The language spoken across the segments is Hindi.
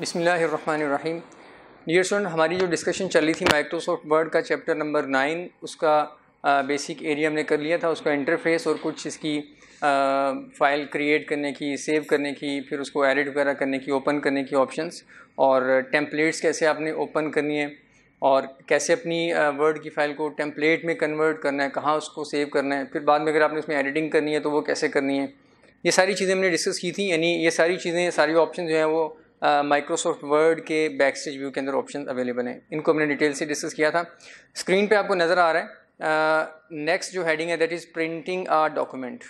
बिसमीम डियर स्टूडेंट हमारी जो डिस्कशन चल रही थी माइक्रोसॉफ्ट वर्ड का चैप्टर नंबर नाइन उसका बेसिक एरिया हमने कर लिया था उसका इंटरफेस और कुछ इसकी फ़ाइल क्रिएट करने की सेव करने की फिर उसको एडिट वगैरह करने की ओपन करने की ऑप्शंस और टेम्पलेट्स कैसे आपने ओपन करनी है और कैसे अपनी वर्ड की फ़ाइल को टेम्पलेट में कन्वर्ट करना है कहाँ उसको सेव करना है फिर बाद में अगर आपने उसमें एडिटिंग करनी है तो वो कैसे करनी है ये सारी चीज़ें हमने डिस्कस की थी यानी ये सारी चीज़ें सारी ऑप्शन जो हैं वो माइक्रोसॉफ्ट वर्ड के बैक स्टेज व्यू के अंदर ऑप्शन अवेलेबल हैं इनको हमने डिटेल से डिस्कस किया था स्क्रीन पे आपको नज़र आ रहा है नेक्स्ट जो हेडिंग है that is printing a document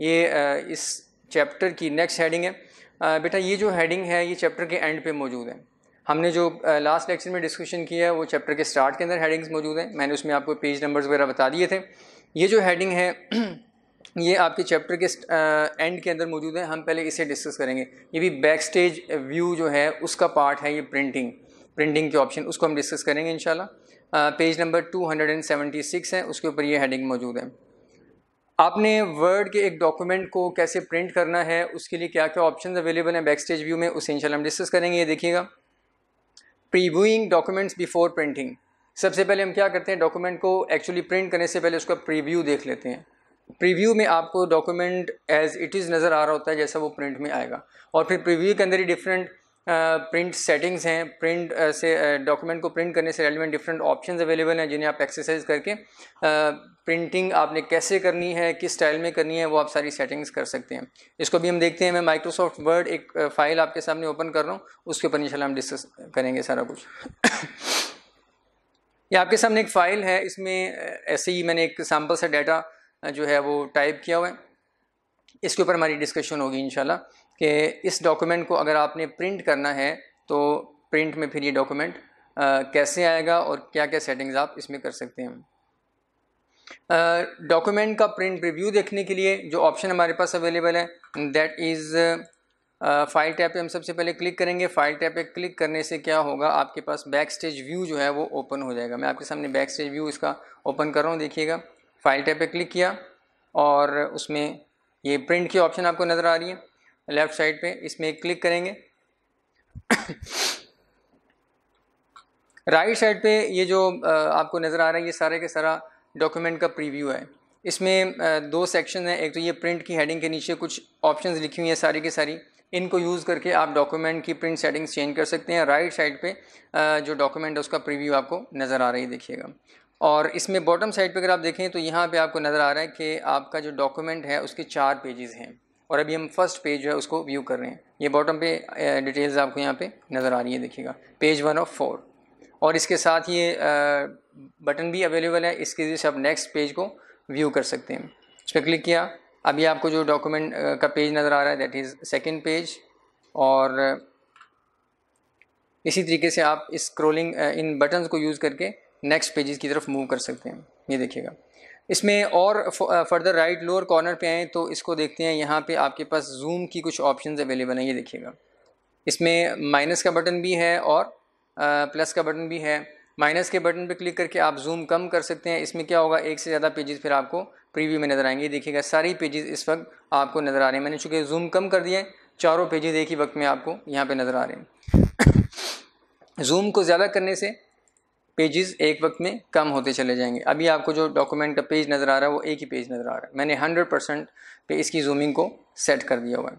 ये uh, इस चैप्टर की नेक्स्ट हेडिंग है uh, बेटा ये जो हेडिंग है ये चैप्टर के एंड पे मौजूद है हमने जो लास्ट लेक्चर में डिस्कशन किया है वो चैप्टर के स्टार्ट के अंदर हेडिंग्स मौजूद हैं मैंने उसमें आपको पेज नंबर्स वगैरह बता दिए थे ये जो हेडिंग है ये आपके चैप्टर के एंड के अंदर मौजूद है हम पहले इसे डिस्कस करेंगे ये भी बैक स्टेज व्यू जो है उसका पार्ट है ये प्रिंटिंग प्रिंटिंग के ऑप्शन उसको हम डिस्कस करेंगे इन पेज नंबर 276 है उसके ऊपर ये हेडिंग मौजूद है आपने वर्ड के एक डॉक्यूमेंट को कैसे प्रिंट करना है उसके लिए क्या क्या ऑप्शन अवेलेबल हैं बैक स्टेज व्यू में उसे इंशाल्लाह हम डिस्कस करेंगे ये देखिएगा प्रीव्यूइंग डॉक्यूमेंट्स बिफोर प्रिंटिंग सबसे पहले हम क्या करते हैं डॉक्यूमेंट को एक्चुअली प्रिंट करने से पहले उसका प्रीव्यू देख लेते हैं प्रीव्यू में आपको डॉक्यूमेंट एज इट इज़ नज़र आ रहा होता है जैसा वो प्रिंट में आएगा और फिर प्रीव्यू के अंदर ही डिफरेंट प्रिंट सेटिंग्स हैं प्रिंट से डॉक्यूमेंट को प्रिंट करने से रेलिवेंट डिफरेंट ऑप्शंस अवेलेबल हैं जिन्हें आप एक्सरसाइज करके प्रिंटिंग uh, आपने कैसे करनी है किस स्टाइल में करनी है वो आप सारी सेटिंग्स कर सकते हैं इसको भी हम देखते हैं मैं माइक्रोसॉफ्ट वर्ड एक फ़ाइल आपके सामने ओपन कर रहा हूँ उसके ऊपर इनशाला हम डिस्कस करेंगे सारा कुछ ये आपके सामने एक फ़ाइल है इसमें ऐसे ही मैंने एक सैम्पल सा डाटा जो है वो टाइप किया हुआ है इसके ऊपर हमारी डिस्कशन होगी इन कि इस डॉक्यूमेंट को अगर आपने प्रिंट करना है तो प्रिंट में फिर ये डॉक्यूमेंट कैसे आएगा और क्या क्या सेटिंग्स आप इसमें कर सकते हैं डॉक्यूमेंट का प्रिंट रिव्यू देखने के लिए जो ऑप्शन हमारे पास अवेलेबल है दैट इज़ फाइल टैप पे हम सबसे पहले क्लिक करेंगे फाइल टैप पे क्लिक करने से क्या होगा आपके पास बैक स्टेज व्यू जो है वो ओपन हो जाएगा मैं आपके सामने बैक स्टेज व्यू इसका ओपन कर रहा हूँ देखिएगा फाइल टैब पे क्लिक किया और उसमें ये प्रिंट की ऑप्शन आपको नज़र आ रही है लेफ़्ट साइड पे इसमें क्लिक करेंगे राइट साइड पे ये जो आपको नज़र आ रहा है ये सारे के सारा डॉक्यूमेंट का प्रीव्यू है इसमें दो सेक्शन है एक तो ये प्रिंट की हेडिंग के नीचे कुछ ऑप्शंस लिखी हुई हैं सारी की सारी इनको यूज़ करके आप डॉक्यूमेंट की प्रिंट सेटिंग्स चेंज कर सकते हैं राइट साइड पे जो डॉक्यूमेंट है उसका प्रीव्यू आपको नज़र आ रही देखिएगा और इसमें बॉटम साइड पे अगर आप देखें तो यहाँ पे आपको नज़र आ रहा है कि आपका जो डॉक्यूमेंट है उसके चार पेजेस हैं और अभी हम फर्स्ट पेज जो है उसको व्यू कर रहे हैं ये बॉटम पे डिटेल्स आपको यहाँ पे नज़र आ रही है देखिएगा पेज वन ऑफ फोर और इसके साथ ये बटन भी अवेलेबल है इसके जरिए से आप नेक्स्ट पेज को व्यू कर सकते हैं इस पर क्लिक किया अभी आपको जो डॉक्यूमेंट का पेज नज़र आ रहा है दैट इज़ सेकेंड पेज और इसी तरीके से आप इस स्क्रोलिंग इन बटन्स को यूज़ करके नेक्स्ट पेजेस की तरफ मूव कर सकते हैं ये देखिएगा इसमें और फर्दर राइट लोअर कॉर्नर पे आएँ तो इसको देखते हैं यहाँ पे आपके पास जूम की कुछ ऑप्शंस अवेलेबल हैं ये देखिएगा इसमें माइनस का बटन भी है और प्लस का बटन भी है माइनस के बटन पे क्लिक करके आप जूम कम कर सकते हैं इसमें क्या होगा एक से ज़्यादा पेजेस फिर आपको प्रीव्यू में नज़र आएंगे देखिएगा सारी पेजेस इस वक्त आपको नज़र आ रहे हैं मैंने चूँकि जूम कम कर दिया है चारों पेजेज एक ही वक्त में आपको यहाँ पर नज़र आ रहे हैं जूम को ज़्यादा करने से पेजेस एक वक्त में कम होते चले जाएंगे अभी आपको जो डॉक्यूमेंट का पेज नज़र आ रहा है वो एक ही पेज नज़र आ रहा है मैंने हंड्रेड परसेंट पे इसकी जूमिंग को सेट कर दिया हुआ है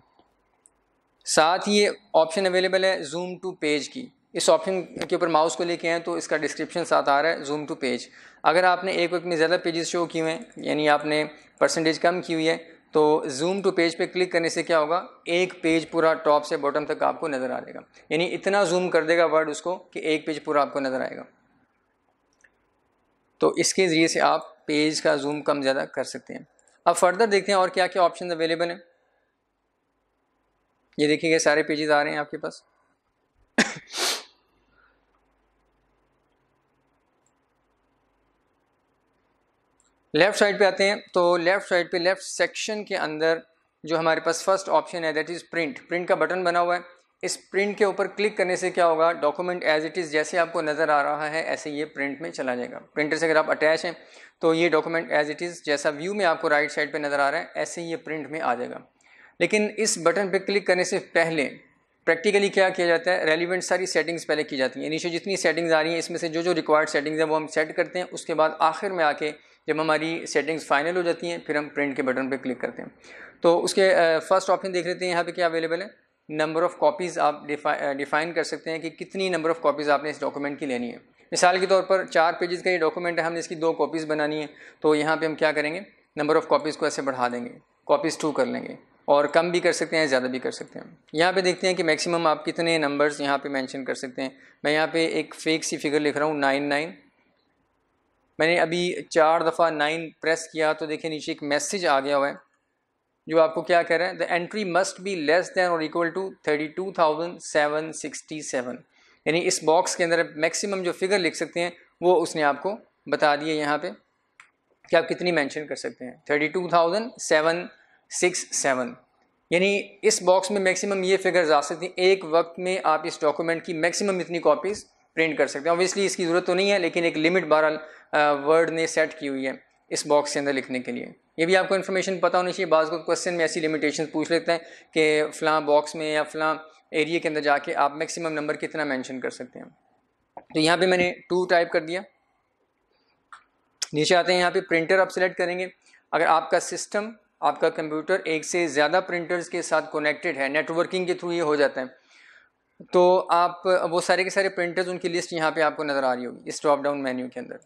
साथ ही ये ऑप्शन अवेलेबल है जूम टू पेज की इस ऑप्शन के ऊपर माउस को लेके आए तो इसका डिस्क्रिप्शन साथ आ रहा है जूम टू पेज अगर आपने एक वक्त में ज़्यादा पेजेस शो किए हैं यानी आपने परसेंटेज कम की हुई है तो जूम टू पेज पे क्लिक करने से क्या होगा एक पेज पूरा टॉप से बॉटम तक आपको नज़र आ जाएगा यानी इतना जूम कर देगा वर्ड उसको कि एक पेज पूरा आपको नज़र आएगा तो इसके ज़रिए से आप पेज का जूम कम ज़्यादा कर सकते हैं अब फर्दर देखते हैं और क्या क्या ऑप्शन अवेलेबल हैं ये देखिएगा सारे पेजेस आ रहे हैं आपके पास लेफ़्ट साइड पे आते हैं तो लेफ़्ट साइड पे लेफ़्ट सेक्शन के अंदर जो हमारे पास फर्स्ट ऑप्शन है दैट इज़ प्रिंट प्रिंट का बटन बना हुआ है इस प्रिंट के ऊपर क्लिक करने से क्या होगा डॉक्यूमेंट एज इट इज़ जैसे आपको नज़र आ रहा है ऐसे ये प्रिंट में चला जाएगा प्रिंटर से अगर आप अटैच हैं तो ये डॉक्यूमेंट एज इट इज़ जैसा व्यू में आपको राइट साइड पे नज़र आ रहा है ऐसे ही ये प्रिंट में आ जाएगा लेकिन इस बटन पे क्लिक करने से पहले प्रैक्टिकली क्या किया जाता है रेलिवेंट सारी सेटिंग्स पहले की जाती हैं नीचे जितनी सेटिंग्स आ रही हैं इसमें से जो जो रिक्वायर्ड सेटिंग्स हैं वो हम सेट करते हैं उसके बाद आखिर में आके जब हमारी सेटिंग्स फाइनल हो जाती हैं फिर हम प्रिंट के बटन पर क्लिक करते हैं तो उसके फर्स्ट ऑप्शन देख लेते हैं यहाँ पर क्या अवेलेबल है नंबर ऑफ़ कॉपीज़ आप डिफ़ाइन कर सकते हैं कि कितनी नंबर ऑफ़ कॉपीज़ आपने इस डॉक्यूमेंट की लेनी है मिसाल के तौर पर चार पेजेस का ये डॉक्यूमेंट है हमने इसकी दो कॉपीज़ बनानी है तो यहाँ पे हम क्या करेंगे नंबर ऑफ़ कॉपीज़ को ऐसे बढ़ा देंगे कॉपीज़ टू कर लेंगे और कम भी कर सकते हैं ज़्यादा भी कर सकते हैं यहाँ पर देखते हैं कि मैक्सिमम आप कितने नंबर्स यहाँ पर मैंशन कर सकते हैं मैं यहाँ पर एक फेक सी फिगर लिख रहा हूँ नाइन नाइन मैंने अभी चार दफ़ा नाइन प्रेस किया तो देखिए नीचे एक मैसेज आ गया हुआ है जो आपको क्या कह रहे हैं the entry must be less than और equal to thirty two thousand seven sixty seven यानी इस बॉक्स के अंदर मैक्सिमम जो फिगर लिख सकते हैं वो उसने आपको बता दिए यहाँ पे कि आप कितनी मेंशन कर सकते हैं thirty two thousand seven six seven यानी इस बॉक्स में मैक्सिमम ये फिगर्स आ सकती हैं एक वक्त में आप इस डॉक्यूमेंट की मैक्सिमम इतनी कॉपीज़ प्रिंट कर सकते हैं ऑब्वियसली इसकी ज़रूरत तो नहीं है लेकिन एक लिमिट बहरहाल वर्ड ने सेट की हुई है इस बॉक्स के अंदर लिखने के लिए ये भी आपको इन्फॉर्मेशन पता होनी चाहिए बाज़ क्वेश्चन में ऐसी लिमिटेशन पूछ लेते हैं कि फ़लाँ बॉक्स में या फ़लाँ एरिया के अंदर जाके आप मैक्सिमम नंबर कितना मेंशन कर सकते हैं तो यहाँ पे मैंने टू टाइप कर दिया नीचे आते हैं यहाँ पे प्रिंटर आप सिलेक्ट करेंगे अगर आपका सिस्टम आपका कंप्यूटर एक से ज़्यादा प्रिंटर्स के साथ कनेक्टेड है नेटवर्किंग के थ्रू ये हो जाता है तो आप वो सारे के सारे प्रिंटर्स उनकी लिस्ट यहाँ पर आपको नज़र आ रही होगी इस ड्रॉप डाउन मेन्यू के अंदर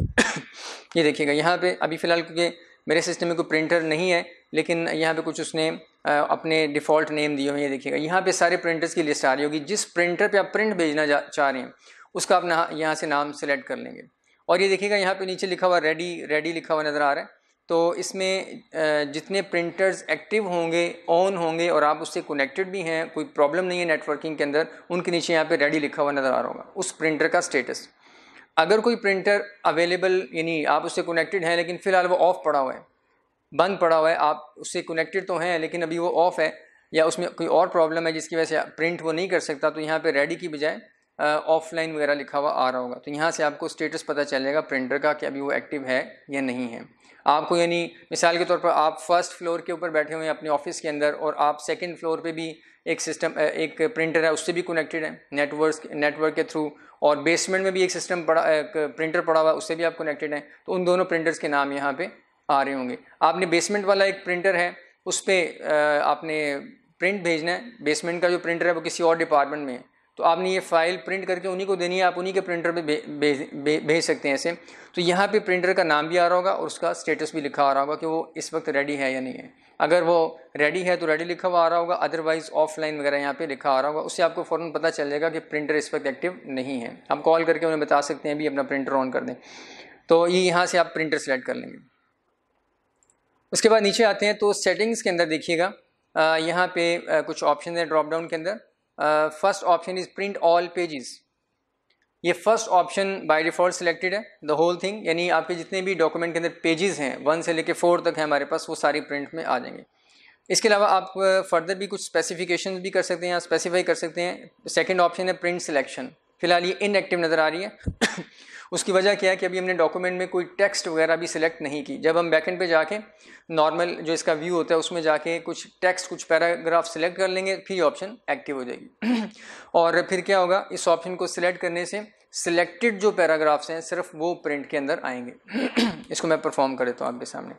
ये देखिएगा यहाँ पे अभी फ़िलहाल क्योंकि मेरे सिस्टम में कोई प्रिंटर नहीं है लेकिन यहाँ पे कुछ उसने अपने डिफ़ॉल्ट नेम दिए हुए ये देखिएगा यहाँ पे सारे प्रिंटर्स की लिस्ट आ रही होगी जिस प्रिंटर पे आप प्रिंट भेजना चाह रहे हैं उसका आप यहाँ से नाम सेलेक्ट कर लेंगे और ये देखिएगा यहाँ पर नीचे लिखा हुआ रेडी रेडी लिखा हुआ नज़र आ रहा है तो इसमें जितने प्रिंटर्स एक्टिव होंगे ऑन होंगे और आप उससे कनेक्टेड भी हैं कोई प्रॉब्लम नहीं है नेटवर्किंग के अंदर उनके नीचे यहाँ पे रेडी लिखा हुआ नज़र आ रहा होगा उस प्रिंटर का स्टेटस अगर कोई प्रिंटर अवेलेबल यानी आप उससे कनेक्टेड हैं लेकिन फ़िलहाल वो ऑफ़ पड़ा हुआ है बंद पड़ा हुआ है आप उससे कनेक्टेड तो हैं लेकिन अभी वो ऑफ़ है या उसमें कोई और प्रॉब्लम है जिसकी वजह से प्रिंट वो नहीं कर सकता तो यहाँ पे रेडी की बजाय ऑफलाइन वगैरह लिखा हुआ आ रहा होगा तो यहाँ से आपको स्टेटस पता चलेगा प्रिंटर का कि अभी वो एक्टिव है या नहीं है आपको यानी मिसाल के तौर पर आप फर्स्ट फ्लोर के ऊपर बैठे हुए हैं अपने ऑफिस के अंदर और आप सेकेंड फ्लोर पर भी एक सिस्टम एक प्रिंटर है उससे भी कनेक्टेड है नेटवर्क नेटवर्क के थ्रू और बेसमेंट में भी एक सिस्टम पड़ा एक प्रिंटर पड़ा हुआ उससे भी आप कनेक्टेड हैं तो उन दोनों प्रिंटर्स के नाम यहाँ पे आ रहे होंगे आपने बेसमेंट वाला एक प्रिंटर है उस पर आपने प्रिंट भेजना है बेसमेंट का जो प्रिंटर है वो किसी और डिपार्टमेंट में है तो आपने ये फ़ाइल प्रिंट करके उन्हीं को देनी है आप उन्हीं के प्रिंटर पर भेज भे, भेज सकते हैं ऐसे तो यहाँ पर प्रिंटर का नाम भी आ रहा होगा और उसका स्टेटस भी लिखा आ रहा होगा कि वो इस वक्त रेडी है या नहीं है अगर वो रेडी है तो रेडी लिखा हुआ आ रहा होगा अदरवाइज ऑफलाइन वगैरह यहाँ पे लिखा आ रहा होगा उससे आपको फ़ौरन पता चल जाएगा कि प्रिंटर इस वक्त एक्टिव नहीं है आप कॉल करके उन्हें बता सकते हैं भी अपना प्रिंटर ऑन कर दें तो ये यहाँ से आप प्रिंटर सेलेक्ट कर लेंगे उसके बाद नीचे आते हैं तो सेटिंग्स के अंदर देखिएगा यहाँ पे कुछ ऑप्शन है ड्रॉप डाउन के अंदर first option is print all pages ये first option by default selected है द होल थिंग यानी आपके जितने भी डॉक्यूमेंट के अंदर पेजेस हैं वन से लेके फोर तक है हमारे पास वो सारी प्रिंट में आ जाएंगे इसके अलावा आप फर्दर भी कुछ स्पेसिफिकेशन भी कर सकते हैं या स्पेसिफाई कर सकते हैं सेकेंड ऑप्शन है प्रिंट सिलेक्शन फिलहाल ये इनएक्टिव नज़र आ रही है उसकी वजह क्या है कि अभी हमने डॉक्यूमेंट में कोई टेक्स्ट वगैरह भी सिलेक्ट नहीं की जब हम बैकेंड पे जाके नॉर्मल जो इसका व्यू होता है उसमें जाके कुछ टेक्स्ट कुछ पैराग्राफ सिलेक्ट कर लेंगे फिर ऑप्शन एक्टिव हो जाएगी और फिर क्या होगा इस ऑप्शन को सिलेक्ट करने से सिलेक्टेड जो पैराग्राफ्स हैं सिर्फ वो प्रिंट के अंदर आएंगे इसको मैं परफॉर्म कर देता हूँ आपके सामने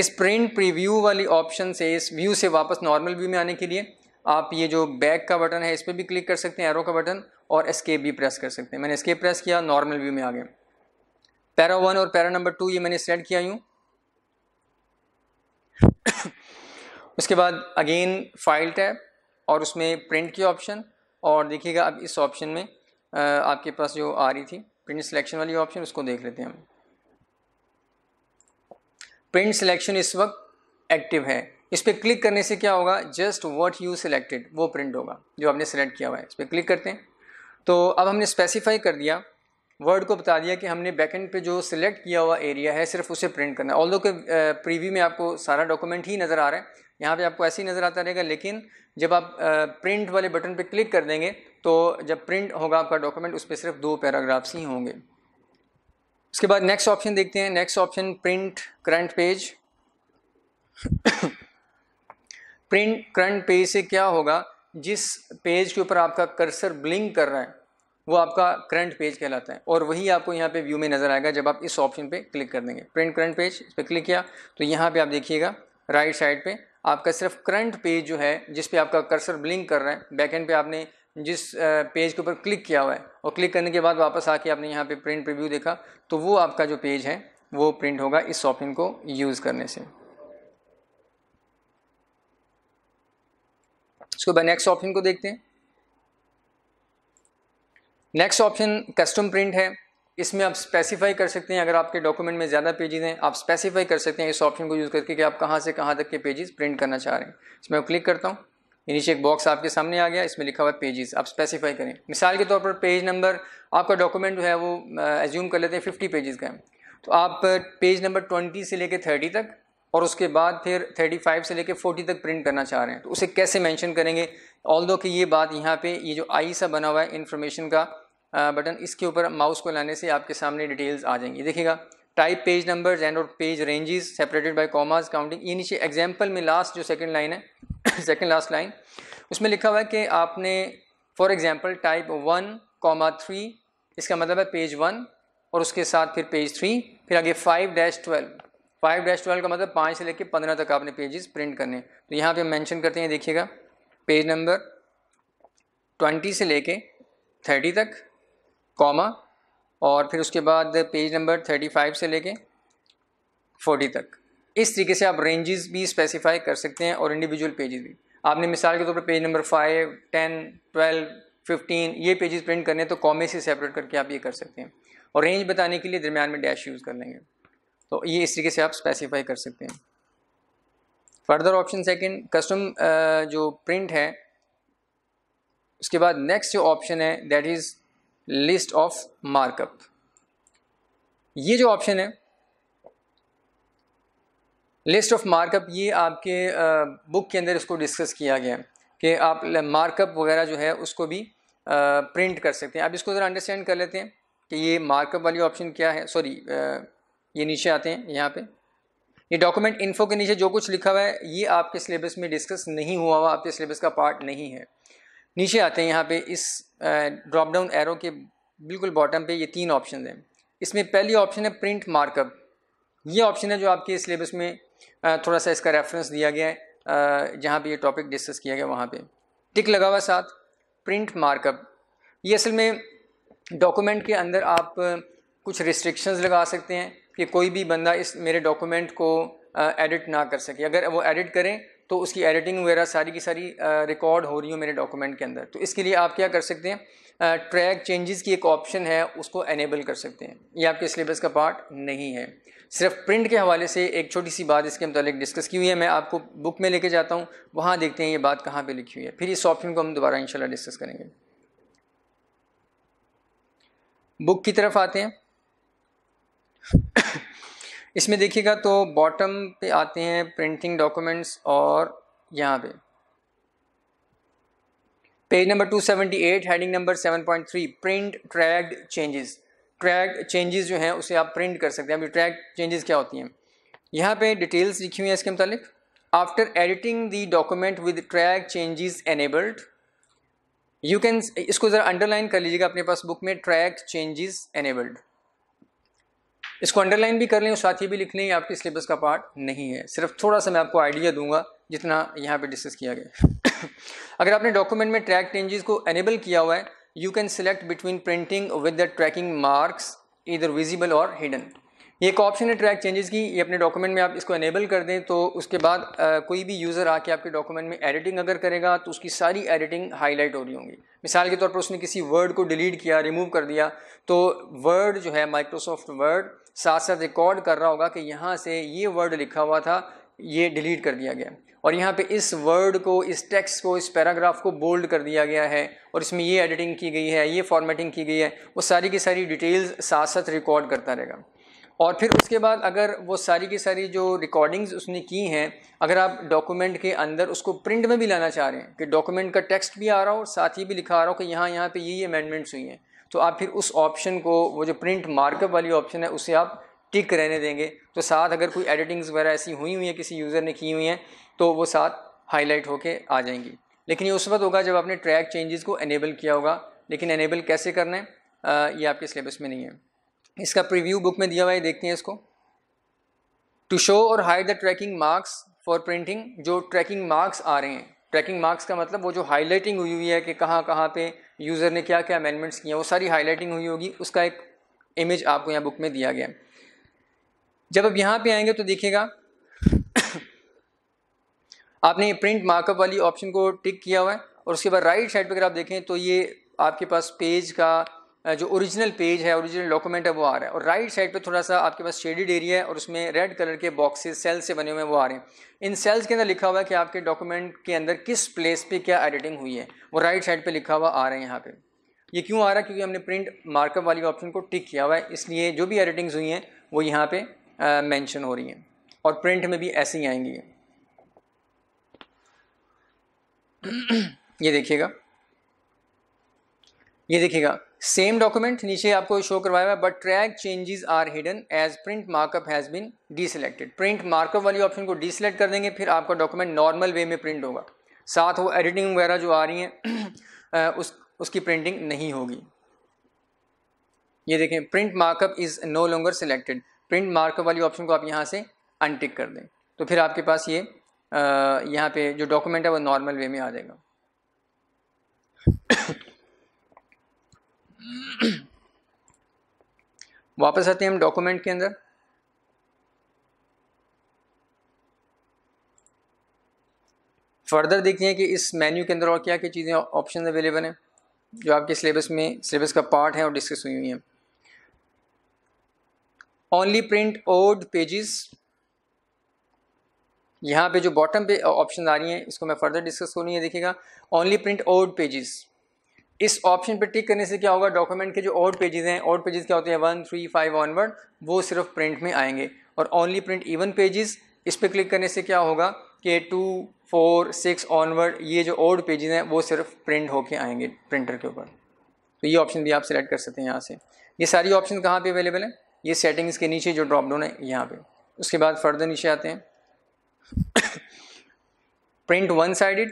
इस प्रिंट प्रीव्यू वाली ऑप्शन से इस व्यू से वापस नॉर्मल व्यू में आने के लिए आप ये जो बैक का बटन है इस पर भी क्लिक कर सकते हैं एरो का बटन और एस्केप भी प्रेस कर सकते हैं मैंने एस्केप प्रेस किया नॉर्मल व्यू में आ गए पैरा वन और पैरा नंबर टू ये मैंने सेलेक्ट किया यूँ उसके बाद अगेन फाइल टैब और उसमें प्रिंट की ऑप्शन और देखिएगा अब इस ऑप्शन में आपके पास जो आ रही थी प्रिंट सिलेक्शन वाली ऑप्शन उसको देख लेते हैं हम प्रिंट सिलेक्शन इस वक्त एक्टिव है इस पर क्लिक करने से क्या होगा जस्ट व्हाट यू सिलेक्टेड वो प्रिंट होगा जो आपने सेलेक्ट किया हुआ है इस पर क्लिक करते हैं तो अब हमने स्पेसिफाई कर दिया वर्ड को बता दिया कि हमने बैकेंड पे जो सिलेक्ट किया हुआ एरिया है सिर्फ उसे प्रिंट करना है ऑल के प्रीव्यू में आपको सारा डॉक्यूमेंट ही नज़र आ रहा है यहाँ पे आपको ऐसे ही नज़र आता रहेगा लेकिन जब आप प्रिंट वाले बटन पे क्लिक कर देंगे तो जब प्रिंट होगा आपका डॉक्यूमेंट उस पर सिर्फ दो पैराग्राफ्स ही होंगे उसके बाद नेक्स्ट ऑप्शन देखते हैं next option print current page print current page से क्या होगा जिस पेज के ऊपर आपका कर्सर ब्लिंक कर रहा है वो आपका करंट पेज कहलाता है और वही आपको यहाँ पे व्यू में नज़र आएगा जब आप इस ऑप्शन पे क्लिक कर देंगे प्रिंट करंट पेज इस पर क्लिक किया तो यहाँ पे आप देखिएगा राइट साइड पे आपका सिर्फ करंट पेज जो है जिस पे आपका कर्सर ब्लिंक कर रहा है एंड पे आपने जिस पेज के ऊपर क्लिक किया हुआ है और क्लिक करने के बाद वापस आके आपने यहाँ पर प्रिंट प्रिव्यू देखा तो वो आपका जो पेज है वो प्रिंट होगा इस ऑप्शन को यूज़ करने से उसके बाद नेक्स्ट ऑप्शन को देखते हैं नेक्स्ट ऑप्शन कस्टम प्रिंट है इसमें आप स्पेसिफाई कर सकते हैं अगर आपके डॉक्यूमेंट में ज़्यादा पेजेस हैं आप स्पेसिफाई कर सकते हैं इस ऑप्शन को यूज़ करके कि आप कहाँ से कहाँ तक के पेजेस प्रिंट करना चाह रहे हैं इसमें मैं क्लिक करता हूँ नीचे एक बॉक्स आपके सामने आ गया इसमें लिखा हुआ पेजेस आप स्पेसिफाई करें मिसाल के तौर पर पेज नंबर आपका डॉक्यूमेंट जो है वो एज्यूम कर लेते हैं फिफ्टी पेजेस का है तो आप पेज नंबर ट्वेंटी से लेकर थर्टी तक और उसके बाद फिर 35 से लेकर 40 तक प्रिंट करना चाह रहे हैं तो उसे कैसे मेंशन करेंगे ऑल दो कि ये बात यहाँ पे ये जो आई सा बना हुआ है इन्फॉर्मेशन का बटन इसके ऊपर माउस को लाने से आपके सामने डिटेल्स आ जाएंगी देखिएगा टाइप पेज नंबर्स एंड और page ranges separated by commas counting ये नीचे एग्जाम्पल में लास्ट जो सेकेंड लाइन है सेकेंड लास्ट लाइन उसमें लिखा हुआ है कि आपने for example type one comma three इसका मतलब है पेज वन और उसके साथ फिर पेज थ्री फिर आगे five dash twelve five dash twelve का मतलब पाँच से लेकर पंद्रह तक आपने पेजेस प्रिंट करने तो यहाँ पे मेंशन करते हैं देखिएगा पेज नंबर ट्वेंटी से लेके थर्टी तक कॉमा और फिर उसके बाद पेज नंबर थर्टी फाइव से लेके फोर्टी तक इस तरीके से आप रेंजेस भी स्पेसिफाई कर सकते हैं और इंडिविजुअल पेजेस भी आपने मिसाल के तौर पर page number five ten twelve fifteen ये पेजेस प्रिंट करने तो कॉमे से सेपरेट करके आप ये कर सकते हैं और रेंज बताने के लिए दरमियान में डैश यूज़ कर लेंगे तो ये इस तरीके से आप स्पेसिफाई कर सकते हैं फर्दर ऑप्शन सेकंड कस्टम जो प्रिंट है उसके बाद नेक्स्ट जो ऑप्शन है that is list of markup ये जो ऑप्शन है लिस्ट ऑफ मार्कअप ये आपके बुक uh, के अंदर इसको डिस्कस किया गया है कि आप मार्कअप वगैरह जो है उसको भी प्रिंट uh, कर सकते हैं आप इसको ज़रा अंडरस्टैंड कर लेते हैं कि ये मार्कअप वाली ऑप्शन क्या है सॉरी ये नीचे आते हैं यहाँ पे ये डॉक्यूमेंट इन्फो के नीचे जो कुछ लिखा हुआ है ये आपके सिलेबस में डिस्कस नहीं हुआ हुआ आपके सिलेबस का पार्ट नहीं है नीचे आते हैं यहाँ पे इस ड्रॉप डाउन एरो के बिल्कुल बॉटम पे ये तीन ऑप्शन हैं इसमें पहली ऑप्शन है प्रिंट मार्कअप ये ऑप्शन है जो आपके सिलेबस में थोड़ा सा इसका रेफरेंस दिया गया है जहाँ पर ये टॉपिक डिस्कस किया गया वहाँ पर टिक लगा हुआ साथ प्रिंट मार्कअप ये असल में डॉक्यूमेंट के अंदर आप कुछ रिस्ट्रिक्शंस लगा सकते हैं कि कोई भी बंदा इस मेरे डॉक्यूमेंट को एडिट ना कर सके अगर वो एडिट करें तो उसकी एडिटिंग वगैरह सारी की सारी रिकॉर्ड हो रही हो मेरे डॉक्यूमेंट के अंदर तो इसके लिए आप क्या कर सकते हैं ट्रैक चेंजेस की एक ऑप्शन है उसको एनेबल कर सकते हैं ये आपके सिलेबस का पार्ट नहीं है सिर्फ प्रिंट के हवाले से एक छोटी सी बात इसके मतलब डिस्कस की हुई है मैं आपको बुक में लेके जाता हूँ वहाँ देखते हैं ये बात कहाँ पर लिखी हुई है फिर इस ऑप्शन को हम दोबारा इनशाला डिस्कस करेंगे बुक की तरफ आते हैं इसमें देखिएगा तो बॉटम पे आते हैं प्रिंटिंग डॉक्यूमेंट्स और यहाँ पे page number 278 heading number 7.3 print tracked changes track changes जो हैं उसे आप प्रिंट कर सकते हैं अभी ट्रैक चेंजेस क्या होती हैं यहाँ पे डिटेल्स लिखी हुई हैं इसके मुतालिक after editing the document with track changes enabled you can इसको ज़रा अंडरलाइन कर लीजिएगा अपने पास बुक में ट्रैक चेंजेस एनेबल्ड इसको अंडरलाइन भी कर लें और साथ ही भी लिख लें आपके सिलेबस का पार्ट नहीं है सिर्फ थोड़ा सा मैं आपको आइडिया दूंगा जितना यहाँ पे डिस्कस किया गया अगर आपने डॉक्यूमेंट में ट्रैक चेंजेस को एनेबल किया हुआ है you can select between printing with the tracking marks इधर विजिबल और हिडन ये एक ऑप्शन है ट्रैक चेंजेस की ये अपने डॉक्यूमेंट में आप इसको इनेबल कर दें तो उसके बाद आ, कोई भी यूज़र आके आपके डॉक्यूमेंट में एडिटिंग अगर करेगा तो उसकी सारी एडिटिंग हाईलाइट हो रही होंगी मिसाल के तौर पर उसने किसी वर्ड को डिलीट किया रिमूव कर दिया तो वर्ड जो है माइक्रोसॉफ्ट वर्ड साथ साथ रिकॉर्ड कर रहा होगा कि यहाँ से ये वर्ड लिखा हुआ था ये डिलीट कर दिया गया और यहाँ पे इस वर्ड को इस टेक्स्ट को इस पैराग्राफ को बोल्ड कर दिया गया है और इसमें ये एडिटिंग की गई है ये फॉर्मेटिंग की गई है वो सारी की सारी डिटेल्स साथ साथ रिकॉर्ड करता रहेगा और फिर उसके बाद अगर वो सारी की सारी जो रिकॉर्डिंग्स उसने की हैं अगर आप डॉक्यूमेंट के अंदर उसको प्रिंट में भी लाना चाह रहे हैं कि डॉक्यूमेंट का टेक्स्ट भी आ रहा हो और साथ ही भी लिखा आ रहा हो कि यहाँ यहाँ पे ये अमेंडमेंट्स हुई हैं तो आप फिर उस ऑप्शन को वो जो प्रिंट मार्कअप वाली ऑप्शन है उसे आप टिक रहने देंगे तो साथ अगर कोई एडिटिंग्स वगैरह ऐसी हुई हुई हैं किसी यूज़र ने की हुई हैं तो वो साथ हाईलाइट होकर आ जाएंगी लेकिन ये उस वक्त होगा जब आपने ट्रैक चेंजेस को इनेबल किया होगा लेकिन इनेबल कैसे करना है ये आपके सिलेबस में नहीं है इसका प्रीव्यू बुक में दिया हुआ है देखते हैं इसको टू शो और hide the tracking marks for printing जो ट्रैकिंग मार्क्स आ रहे हैं ट्रैकिंग मार्क्स का मतलब वो जो हाईलाइटिंग हुई हुई है कि कहाँ कहाँ पे यूज़र ने क्या क्या अमेंडमेंट्स किए हैं वो सारी हाईलाइटिंग हुई होगी उसका एक इमेज आपको यहाँ बुक में दिया गया है जब आप यहाँ पे आएंगे तो देखिएगा आपने प्रिंट मार्कअप वाली ऑप्शन को टिक किया हुआ है और उसके बाद राइट साइड पर अगर आप देखें तो ये आपके पास पेज का जो ओरिजिनल पेज है ओरिजिनल डॉक्यूमेंट है वो आ रहा है और राइट साइड पे थोड़ा सा आपके पास शेडिड एरिया है और उसमें रेड कलर के बॉक्सेस सेल से बने हुए वो आ रहे हैं इन सेल्स के अंदर लिखा हुआ है कि आपके डॉक्यूमेंट के अंदर किस प्लेस पे क्या एडिटिंग हुई है वो राइट साइड पे लिखा हुआ आ रहा है यहाँ पर ये क्यों आ रहा है क्योंकि हमने प्रिंट मार्कअप वाली ऑप्शन को टिक किया हुआ है इसलिए जो भी एडिटिंग्स हुई हैं वो यहाँ पर मैंशन हो रही हैं और प्रिंट में भी ऐसी ही आएंगी ये देखिएगा ये देखिएगा सेम डॉक्यूमेंट नीचे आपको शो करवाया हुआ है but track changes are hidden as print markup has been deselected print markup वाली ऑप्शन को डीसिलेक्ट कर देंगे फिर आपका डॉक्यूमेंट नॉर्मल वे में प्रिंट होगा साथ वो एडिटिंग वगैरह जो आ रही है उस उसकी प्रिंटिंग नहीं होगी ये देखें print markup is no longer selected print markup वाली ऑप्शन को आप यहाँ से अनटिक कर दें तो फिर आपके पास ये यहाँ पे जो डॉक्यूमेंट है वो नॉर्मल वे में आ जाएगा वापस आते हैं हम डॉक्यूमेंट के अंदर फर्दर देखते हैं कि इस मेन्यू के अंदर और क्या क्या चीज़ें ऑप्शन अवेलेबल हैं जो आपके सिलेबस में सिलेबस का पार्ट है और डिस्कस हुई हुई हैं ओनली प्रिंट ओड पेजेस यहाँ पे जो बॉटम पे ऑप्शन आ रही हैं इसको मैं फर्दर डिस्कस करनी है देखिएगा ओनली प्रिंट ओड पेजेस इस ऑप्शन पर टिक करने से क्या होगा डॉक्यूमेंट के जो और पेजेस हैं और पेजेस क्या होते हैं वन थ्री फाइव ऑनवर्ड वो सिर्फ प्रिंट में आएंगे और ओनली प्रिंट इवन पेजेस इस पर क्लिक करने से क्या होगा कि टू फोर सिक्स ऑनवर्ड ये जो ओल्ड पेजेस हैं वो सिर्फ प्रिंट होके आएंगे प्रिंटर के ऊपर तो ये ऑप्शन भी आप सेलेक्ट कर सकते हैं यहाँ से ये सारी ऑप्शन कहाँ पर अवेलेबल हैं ये सेटिंग्स के नीचे जो ड्रॉप डाउन है यहाँ पर उसके बाद फर्दर नीचे आते हैं print one sided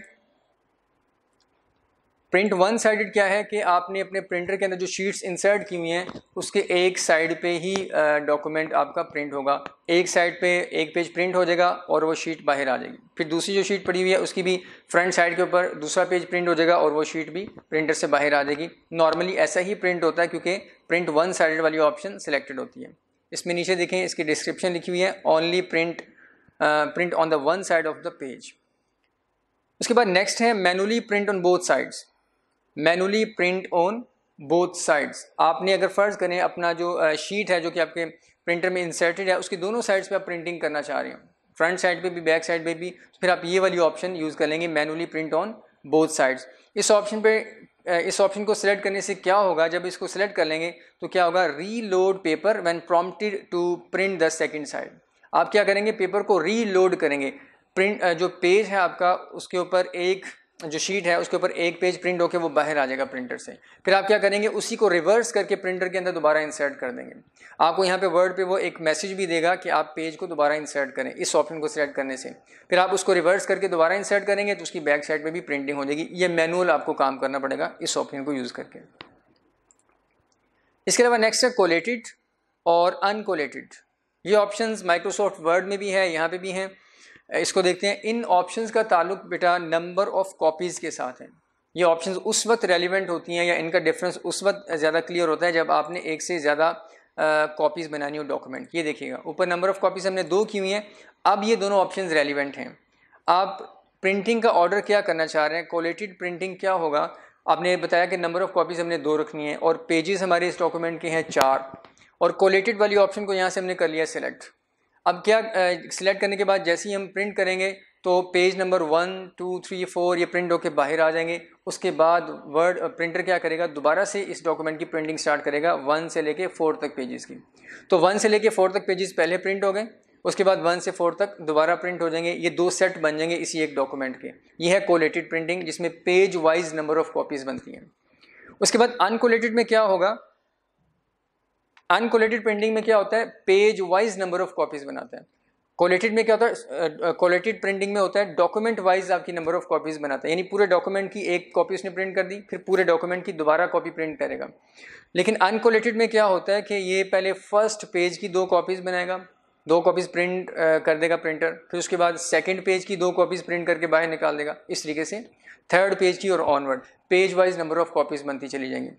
print one sided क्या है कि आपने अपने प्रिंटर के अंदर जो शीट्स इंसर्ट की हुई हैं उसके एक साइड पे ही डॉक्यूमेंट आपका प्रिंट होगा एक साइड पे एक पेज प्रिंट हो जाएगा और वो शीट बाहर आ जाएगी फिर दूसरी जो शीट पड़ी हुई है उसकी भी फ्रंट साइड के ऊपर दूसरा पेज प्रिंट हो जाएगा और वो शीट भी प्रिंटर से बाहर आ जाएगी नॉर्मली ऐसा ही प्रिंट होता है क्योंकि प्रिंट वन साइड वाली ऑप्शन सिलेक्टेड होती है इसमें नीचे देखें इसकी डिस्क्रिप्शन लिखी हुई है only print print on the one side of the page उसके बाद नेक्स्ट है manually print on both sides manually print on both sides आपने अगर फ़र्ज़ करें अपना जो शीट है जो कि आपके प्रिंटर में इंसर्टेड है उसकी दोनों साइड्स पे आप प्रिंटिंग करना चाह रहे हो फ्रंट साइड पे भी बैक साइड पे भी तो फिर आप ये वाली ऑप्शन यूज़ कर लेंगे manually print on both sides इस ऑप्शन पे इस ऑप्शन को सिलेक्ट करने से क्या होगा जब इसको सिलेक्ट कर लेंगे तो क्या होगा reload paper when prompted to print the second side आप क्या करेंगे पेपर को रीलोड करेंगे प्रिंट जो पेज है आपका उसके ऊपर एक जो शीट है उसके ऊपर एक पेज प्रिंट होकर वो बाहर आ जाएगा प्रिंटर से फिर आप क्या करेंगे उसी को रिवर्स करके प्रिंटर के अंदर दोबारा इंसर्ट कर देंगे आपको यहाँ पे वर्ड पे वो एक मैसेज भी देगा कि आप पेज को दोबारा इंसर्ट करें इस ऑप्शन को सिलेक्ट करने से फिर आप उसको रिवर्स करके दोबारा इंसर्ट करेंगे तो उसकी बैक साइड पर भी प्रिंटिंग हो जाएगी ये मैनुअल आपको काम करना पड़ेगा इस ऑप्शन को यूज़ करके इसके अलावा नेक्स्ट है कोलेटेड और अनकोलेटेड ये ऑप्शंस माइक्रोसॉफ्ट वर्ड में भी है यहाँ पे भी हैं इसको देखते हैं इन ऑप्शंस का ताल्लुक बेटा नंबर ऑफ कॉपीज़ के साथ है ये ऑप्शंस उस वक्त रेलिवेंट होती हैं या इनका डिफरेंस उस वक्त ज़्यादा क्लियर होता है जब आपने एक से ज़्यादा कॉपीज़ बनानी हो डॉक्यूमेंट ये देखिएगा ऊपर नंबर ऑफ़ कॉपीज़ हमने दो की हुई हैं अब ये दोनों ऑप्शन रेलिवेंट हैं आप प्रिंटिंग का ऑर्डर क्या करना चाह रहे हैं क्वालिटेड प्रिंटिंग क्या होगा आपने बताया कि नंबर ऑफ़ कॉपीज़ हमने दो रखनी है और पेजेस हमारे इस डॉक्यूमेंट के हैं चार और कोलेटेड वाली ऑप्शन को यहाँ से हमने कर लिया सेलेक्ट अब क्या सिलेक्ट करने के बाद जैसे ही हम प्रिंट करेंगे तो page number one two three four ये प्रिंट होकर बाहर आ जाएंगे उसके बाद वर्ड प्रिंटर क्या करेगा दोबारा से इस डॉक्यूमेंट की प्रिंटिंग स्टार्ट करेगा वन से लेके फोर तक पेजेस की तो वन से लेके फोर तक पेजेस पहले प्रिंट हो गए उसके बाद वन से फोर तक दोबारा प्रिंट हो जाएंगे ये दो सेट बन जाएंगे इसी एक डॉक्यूमेंट के ये है कोलेटेड प्रिंटिंग जिसमें page wise number of copies बनती हैं उसके बाद अनकोलेटेड में क्या होगा अनकोलेटेड प्रिंटिंग में क्या होता है page wise number of copies बनाते हैं कोलेटेड में क्या होता है कोलेटेड प्रिंटिंग में होता है डॉक्यूमेंट वाइज आपकी नंबर ऑफ कॉपीज बनाता है यानी पूरे डॉक्यूमेंट की एक कॉपी उसने प्रिंट कर दी फिर पूरे डॉक्यूमेंट की दोबारा कॉपी प्रिंट करेगा लेकिन अनकोलेटेड में क्या होता है कि ये पहले फर्स्ट पेज की दो कॉपीज बनाएगा दो कॉपीज़ प्रिंट कर देगा प्रिंटर फिर उसके बाद सेकेंड पेज की दो कॉपीज़ प्रिंट करके बाहर निकाल देगा इस तरीके से थर्ड पेज की और onward page wise number of copies बनती चली जाएंगी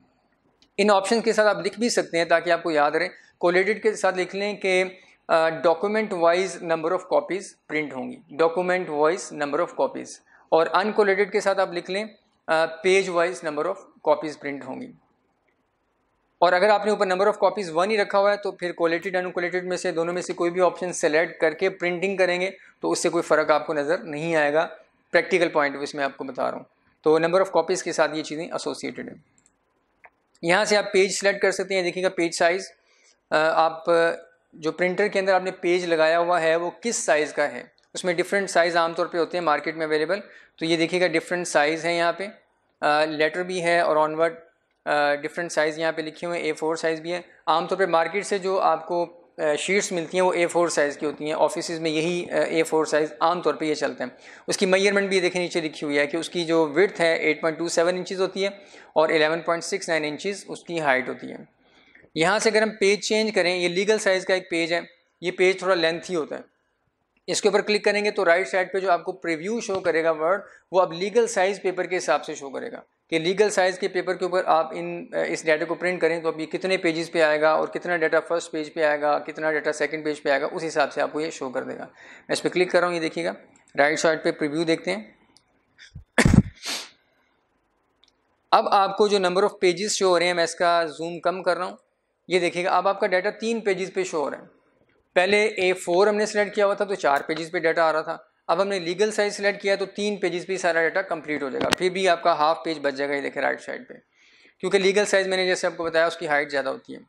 इन ऑप्शन के साथ आप लिख भी सकते हैं ताकि आपको याद रहे कोलेटेड के साथ लिख लें कि document wise number of copies print होंगी document wise number of copies और अनकोलेटेड के साथ आप लिख लें page wise number of copies print होंगी और अगर आपने ऊपर नंबर ऑफ कॉपीज़ वन ही रखा हुआ है तो फिर क्वालिटेड अनकोलेटेड में से दोनों में से कोई भी ऑप्शन सेलेक्ट करके प्रिंटिंग करेंगे तो उससे कोई फ़र्क आपको नज़र नहीं आएगा प्रैक्टिकल पॉइंट ऑफ इसमें आपको बता रहा हूँ तो नंबर ऑफ़ कॉपीज़ के साथ ये चीज़ें एसोसिएटेड हैं यहाँ से आप पेज सेलेक्ट कर सकते हैं देखिएगा पेज साइज़ आप जो प्रिंटर के अंदर आपने पेज लगाया हुआ है वो किस साइज़ का है उसमें डिफरेंट साइज़ आमतौर पे होते हैं मार्केट में अवेलेबल तो ये देखिएगा डिफरेंट साइज़ है यहाँ पे लेटर भी है और ऑनवर्ड डिफरेंट साइज़ यहाँ पे लिखे हुए हैं ए फोर साइज़ भी है आमतौर पे मार्केट से जो आपको शीट्स मिलती हैं वो ए फोर साइज़ की होती हैं ऑफिस में यही ए फोर साइज़ आम तौर पर ये चलते हैं उसकी मैयरमेंट भी देखे नीचे लिखी हुई है कि उसकी जो विर्थ है eight point two seven inches होती है और eleven point six nine inches उसकी हाइट होती है यहाँ से अगर हम पेज चेंज करें ये लीगल साइज़ का एक पेज है ये पेज थोड़ा लेंथ ही होता है इसके ऊपर क्लिक करेंगे तो राइट साइड पर जो आपको प्रिव्यू शो करेगा वर्ड वो अब लीगल साइज़ पेपर के हिसाब से शो करेगा कि लीगल साइज़ के पेपर के ऊपर आप इन इस डाटा को प्रिंट करें तो अभी कितने पेजेस पे आएगा और कितना डाटा फर्स्ट पेज पे आएगा कितना डाटा सेकंड पेज पे आएगा उस हिसाब से आपको ये शो कर देगा मैं इस पर क्लिक कर रहा हूँ ये देखिएगा राइट साइड पे प्रीव्यू देखते हैं अब आपको जो नंबर ऑफ़ पेजेस शो हो रहे हैं मैं इसका जूम कम कर रहा हूँ ये देखिएगा अब आपका डाटा तीन पेजेस पे शो हो रहा है पहले ए फोर हमने सेलेक्ट किया हुआ था तो चार पेजेस पे डाटा आ रहा था अब हमने लीगल साइज सिलेक्ट किया तो तीन पेजेस पे सारा डाटा कंप्लीट हो जाएगा फिर भी आपका हाफ पेज बच जाएगा ये देखे राइट साइड पे क्योंकि लीगल साइज मैंने जैसे आपको बताया उसकी हाइट ज़्यादा होती है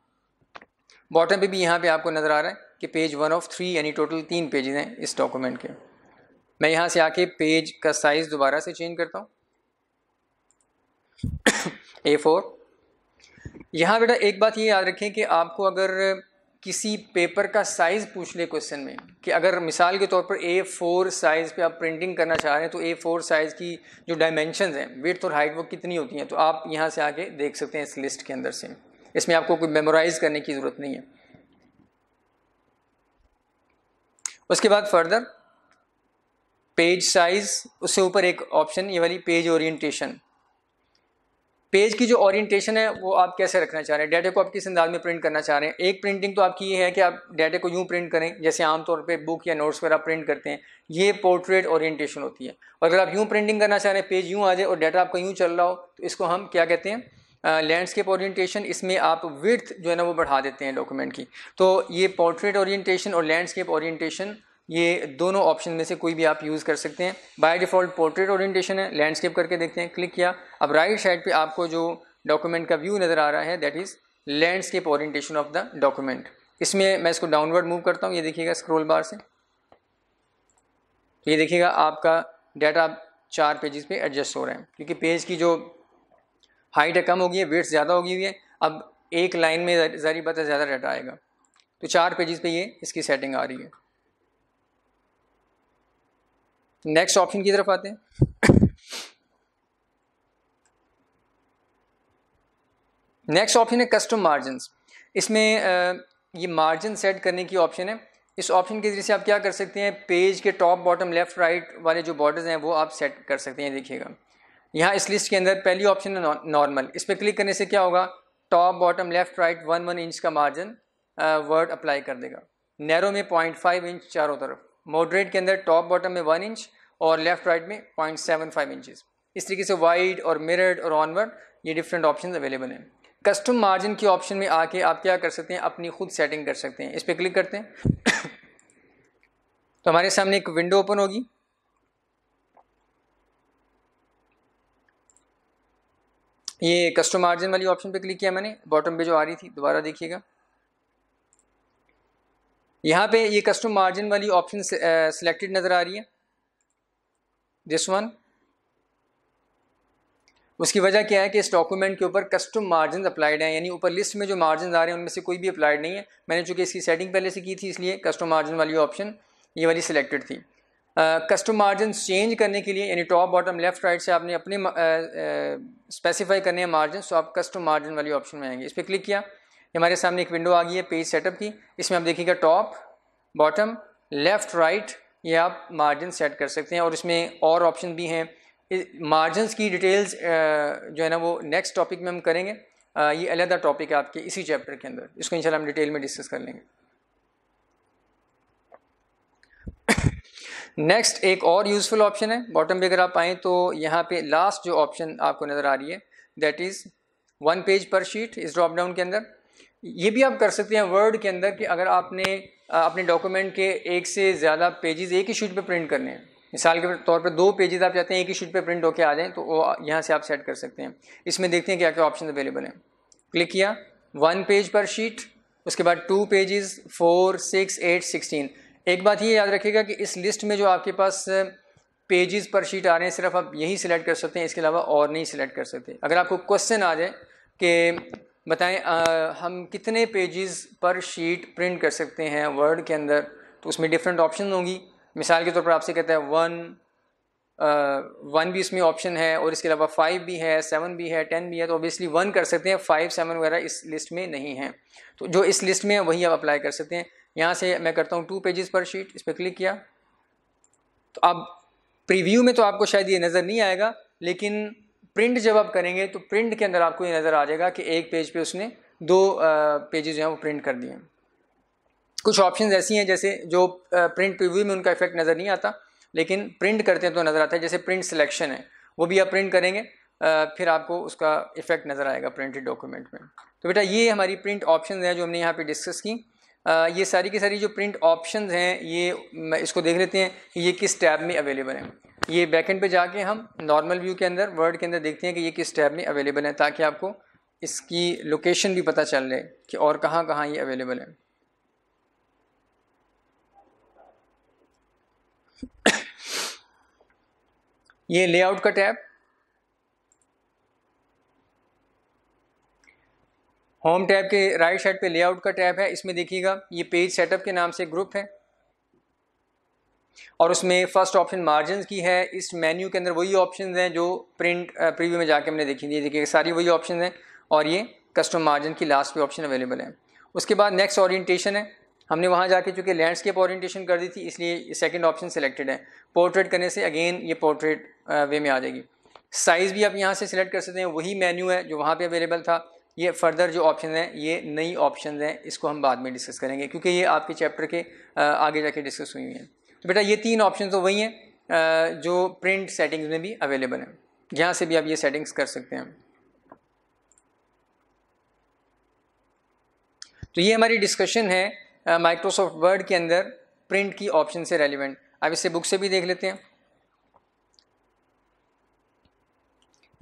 बॉटम पे भी यहाँ पे आपको नज़र आ रहा है कि पेज वन ऑफ थ्री यानी टोटल तीन पेजेज हैं इस डॉक्यूमेंट के मैं यहाँ से आके पेज का साइज़ दोबारा से चेंज करता हूँ ए फोर यहाँ बेटा एक बात ये याद रखें कि आपको अगर किसी पेपर का साइज़ पूछ ले क्वेश्चन में कि अगर मिसाल के तौर पर ए फोर साइज़ पे आप प्रिंटिंग करना चाह रहे हैं तो ए फोर साइज़ की जो डायमेंशन हैं वेथ और हाइट वो कितनी होती हैं तो आप यहाँ से आके देख सकते हैं इस लिस्ट के अंदर से इसमें आपको कोई मेमोराइज़ करने की ज़रूरत नहीं है उसके बाद फर्दर पेज साइज़ उससे ऊपर एक ऑप्शन ये वाली पेज ओरिएंटेशन पेज की जो ओरिएंटेशन है वो आप कैसे रखना चाह रहे हैं डाटा को आप किस अंदाज में प्रिंट करना चाह रहे हैं एक प्रिंटिंग तो आपकी ये है कि आप डाटा को यूँ प्रिंट करें जैसे आमतौर पे बुक या नोट्स वगैरह प्रिंट करते हैं ये पोर्ट्रेट ओरिएंटेशन होती है और अगर आप यूँ प्रिंटिंग करना चाह रहे हैं पेज यूँ आ जाए और डाटा आपका यूँ चल रहा हो तो इसको हम क्या कहते हैं लैंडस्केप ओरिएंटेशन इसमें आप विर्थ जो है ना वो बढ़ा देते हैं डॉक्यूमेंट की तो ये पोर्ट्रेट ओरिएंटेशन और लैंडस्केप ओरिएंटेशन ये दोनों ऑप्शन में से कोई भी आप यूज़ कर सकते हैं बाय डिफ़ॉल्ट पोर्ट्रेट ओरिएंटेशन है लैंडस्केप करके देखते हैं क्लिक किया अब राइट साइड पे आपको जो डॉक्यूमेंट का व्यू नज़र आ रहा है that is landscape orientation of the document इसमें मैं इसको डाउनवर्ड मूव करता हूँ ये देखिएगा स्क्रोल बार से ये देखिएगा आपका डाटा चार पेजेस पे एडजस्ट हो रहे हैं क्योंकि पेज की जो हाइट है कम होगी है वेट ज़्यादा होगी हुई है अब एक लाइन में ज़ारी बता ज़्यादा डाटा आएगा तो चार पेजेस पे ये इसकी सेटिंग आ रही है नेक्स्ट ऑप्शन की तरफ आते हैं नेक्स्ट ऑप्शन है कस्टम मार्जिन इसमें ये मार्जिन सेट करने की ऑप्शन है इस ऑप्शन के जरिए से आप क्या कर सकते हैं पेज के टॉप बॉटम लेफ्ट राइट वाले जो बॉर्डर्स हैं वो आप सेट कर सकते हैं देखिएगा यहाँ इस लिस्ट के अंदर पहली ऑप्शन है नॉर्मल इस पर क्लिक करने से क्या होगा top bottom left right one one inch का मार्जिन वर्ड अप्लाई कर देगा नैरो में पॉइंट फाइव इंच चारों तरफ मॉडरेट के अंदर टॉप बॉटम में वन इंच और लेफ्ट राइट में पॉइंट सेवन फाइव इंचज़ इस तरीके से वाइड और मिरर्ड और ऑनवर्ड ये डिफरेंट ऑप्शन अवेलेबल हैं कस्टम मार्जिन के ऑप्शन में आके आप क्या कर सकते हैं अपनी खुद सेटिंग कर सकते हैं इस पर क्लिक करते हैं तो हमारे सामने एक विंडो ओपन होगी ये कस्टम मार्जिन वाली ऑप्शन पे क्लिक किया मैंने बॉटम पे जो आ रही थी दोबारा देखिएगा यहाँ पे ये कस्टम मार्जिन वाली ऑप्शन सिलेक्टेड नज़र आ रही है दिस वन उसकी वजह क्या है कि इस डॉक्यूमेंट के ऊपर कस्टम मार्जिन अप्लाइड हैं यानी ऊपर लिस्ट में जो मार्जिन आ रहे हैं उनमें से कोई भी अप्लाइड नहीं है मैंने चूंकि इसकी सेटिंग पहले से की थी इसलिए कस्टम मार्जिन वाली ऑप्शन ये वाली सिलेक्टेड थी कस्टम मार्जिन चेंज करने के लिए यानी टॉप बॉटम लेफ्ट राइट से आपने अपने स्पेसिफाई uh, uh, करने हैं मार्जिन सो तो आप कस्टम मार्जिन वाली ऑप्शन में आएंगे इस पर क्लिक किया हमारे सामने एक विंडो आ गई है पेज सेटअप की इसमें आप देखिएगा टॉप बॉटम लेफ़्ट राइट ये आप मार्जिन सेट कर सकते हैं और इसमें और ऑप्शन भी हैं मार्जिनस की डिटेल्स जो है ना वो नेक्स्ट टॉपिक में हम करेंगे ये अलहदा टॉपिक है आपके इसी चैप्टर के अंदर इसको इंशाल्लाह हम डिटेल में डिस्कस कर लेंगे नेक्स्ट एक और यूज़फुल ऑप्शन है बॉटम पे अगर आप आएँ तो यहाँ पे लास्ट जो ऑप्शन आपको नज़र आ रही है that is one page per sheet इस ड्रॉप डाउन के अंदर ये भी आप कर सकते हैं वर्ड के अंदर कि अगर आपने अपने डॉक्यूमेंट के एक से ज़्यादा पेजेस एक ही शीट पे प्रिंट करने हैं मिसाल के तौर पर दो पेजेस आप चाहते हैं एक ही शीट पे प्रिंट होकर आ जाएं तो वो यहाँ से आप सेट कर सकते हैं इसमें देखते हैं क्या क्या ऑप्शन अवेलेबल हैं क्लिक किया वन पेज पर शीट उसके बाद two pages four six eight sixteen एक बात ये याद रखिएगा कि इस लिस्ट में जो आपके पास पेजेस पर शीट आ रहे हैं सिर्फ आप यही सिलेक्ट कर सकते हैं इसके अलावा और नहीं सिलेक्ट कर सकते अगर आपको क्वेश्चन आ जाए कि बताएं आ, हम कितने पेजेस पर शीट प्रिंट कर सकते हैं वर्ड के अंदर तो उसमें डिफरेंट ऑप्शन होंगी मिसाल के तौर पर आपसे कहता है वन वन भी इसमें ऑप्शन है और इसके अलावा फाइव भी है सेवन भी है टेन भी है तो ऑब्वियसली वन कर सकते हैं फाइव सेवन वगैरह इस लिस्ट में नहीं है तो जो इस लिस्ट में है वही आप अप्लाई कर सकते हैं यहाँ से मैं करता हूँ टू पेजेस पर शीट इस पर क्लिक किया तो अब प्रीव्यू में तो आपको शायद ये नज़र नहीं आएगा लेकिन प्रिंट जब आप करेंगे तो प्रिंट के अंदर आपको ये नज़र आ जाएगा कि एक पेज पे उसने दो पेजेस जो हैं वो प्रिंट कर दिए कुछ ऑप्शन ऐसी हैं जैसे जो प्रिंट प्रिव्यू में उनका इफेक्ट नज़र नहीं आता लेकिन प्रिंट करते हैं तो नज़र आता है जैसे प्रिंट सिलेक्शन है वो भी आप प्रिंट करेंगे फिर आपको उसका इफेक्ट नज़र आएगा प्रिंटेड डॉक्यूमेंट में तो बेटा ये हमारी प्रिंट ऑप्शन हैं जो हमने यहाँ पर डिस्कस की ये सारी की सारी जो प्रिंट ऑप्शंस हैं ये इसको देख लेते हैं कि ये किस टैब में अवेलेबल है ये बैकेंड पे जाके हम नॉर्मल व्यू के अंदर वर्ड के अंदर देखते हैं कि ये किस टैब में अवेलेबल है ताकि आपको इसकी लोकेशन भी पता चल जाए कि और कहाँ कहाँ ये अवेलेबल है ये लेआउट का टैब होम टैब के राइट साइड पे लेआउट का टैब है इसमें देखिएगा ये पेज सेटअप के नाम से ग्रुप है और उसमें फर्स्ट ऑप्शन मार्जिन की है इस मेन्यू के अंदर वही ऑप्शन हैं जो प्रिंट प्रीव्यू में जाके हमने देखी थी देखिए सारी वही ऑप्शन हैं और ये कस्टम मार्जिन की लास्ट पे ऑप्शन अवेलेबल है उसके बाद नेक्स्ट ऑरिएटेशन है हमने वहाँ जाके चूँकि लैंडस्केप ऑरिएटेशन कर दी थी इसलिए सेकेंड ऑप्शन सेलेक्टेड है पोर्ट्रेट करने से अगेन ये पोर्ट्रेट वे में आ जाएगी साइज़ भी आप यहाँ से सिलेक्ट कर सकते हैं वही मेन्यू है जो वहाँ पर अवेलेबल था ये फर्दर जो ऑप्शन हैं ये नई ऑप्शन हैं इसको हम बाद में डिस्कस करेंगे क्योंकि ये आपके चैप्टर के आगे जाके डिस्कस हुई हुई हैं तो बेटा ये तीन ऑप्शन तो वही हैं जो प्रिंट सेटिंग्स में भी अवेलेबल हैं जहाँ से भी आप ये सेटिंग्स कर सकते हैं तो ये हमारी डिस्कशन है माइक्रोसॉफ्ट वर्ड के अंदर प्रिंट की ऑप्शन से रेलिवेंट आप इसे बुक से भी देख लेते हैं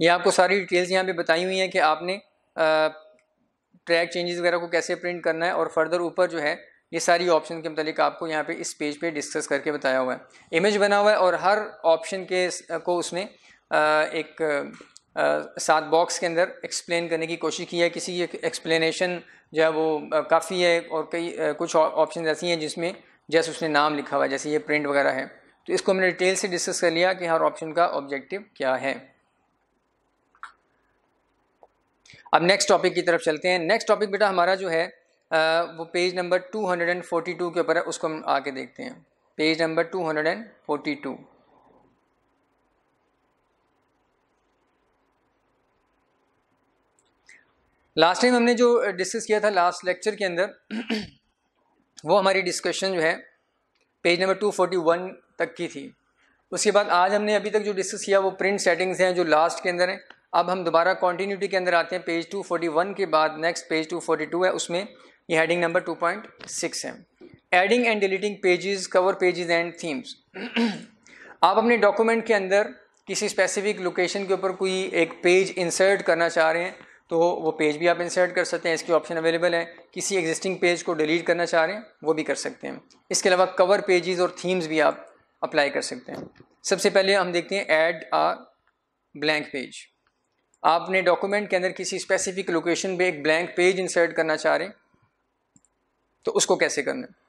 ये आपको सारी डिटेल्स यहाँ पे बताई हुई हैं कि आपने ट्रैक चेंजेस वगैरह को कैसे प्रिंट करना है और फर्दर ऊपर जो है ये सारी ऑप्शन के मतलब आपको यहाँ पे इस पेज पे डिस्कस करके बताया हुआ है इमेज बना हुआ है और हर ऑप्शन के को उसने एक सात बॉक्स के अंदर एक्सप्लेन करने की कोशिश की है किसी की एक्सप्लेनेशन जो है वो काफ़ी है और कई कुछ ऑप्शन ऐसी हैं जिसमें जैसे उसने नाम लिखा हुआ है जैसे ये प्रिंट वगैरह है तो इसको मैंने डिटेल से डिस्कस कर लिया कि हर ऑप्शन का ऑब्जेक्टिव क्या है अब नेक्स्ट टॉपिक की तरफ चलते हैं नेक्स्ट टॉपिक बेटा हमारा जो है वो पेज नंबर 242 के ऊपर है उसको हम आके देखते हैं पेज नंबर 242 लास्ट टाइम हमने जो डिस्कस किया था लास्ट लेक्चर के अंदर वो हमारी डिस्कशन जो है पेज नंबर 241 तक की थी उसके बाद आज हमने अभी तक जो डिस्कस किया वो प्रिंट सेटिंग्स हैं जो लास्ट के अंदर हैं अब हम दोबारा कॉन्टीन्यूटी के अंदर आते हैं पेज 241 के बाद नेक्स्ट पेज 242 है उसमें ये हेडिंग नंबर 2.6 है adding and deleting pages cover pages and themes आप अपने डॉक्यूमेंट के अंदर किसी स्पेसिफिक लोकेशन के ऊपर कोई एक पेज इंसर्ट करना चाह रहे हैं तो वो पेज भी आप इंसर्ट कर सकते हैं इसके ऑप्शन अवेलेबल है किसी एग्जिस्टिंग पेज को डिलीट करना चाह रहे हैं वो भी कर सकते हैं इसके अलावा कवर पेजेस और थीम्स भी आप अप्लाई कर सकते हैं सबसे पहले हम देखते हैं ऐड आ ब्लैंक पेज आपने डॉक्यूमेंट के अंदर किसी स्पेसिफिक लोकेशन पे एक ब्लैंक पेज इंसर्ट करना चाह रहे हैं तो उसको कैसे करना है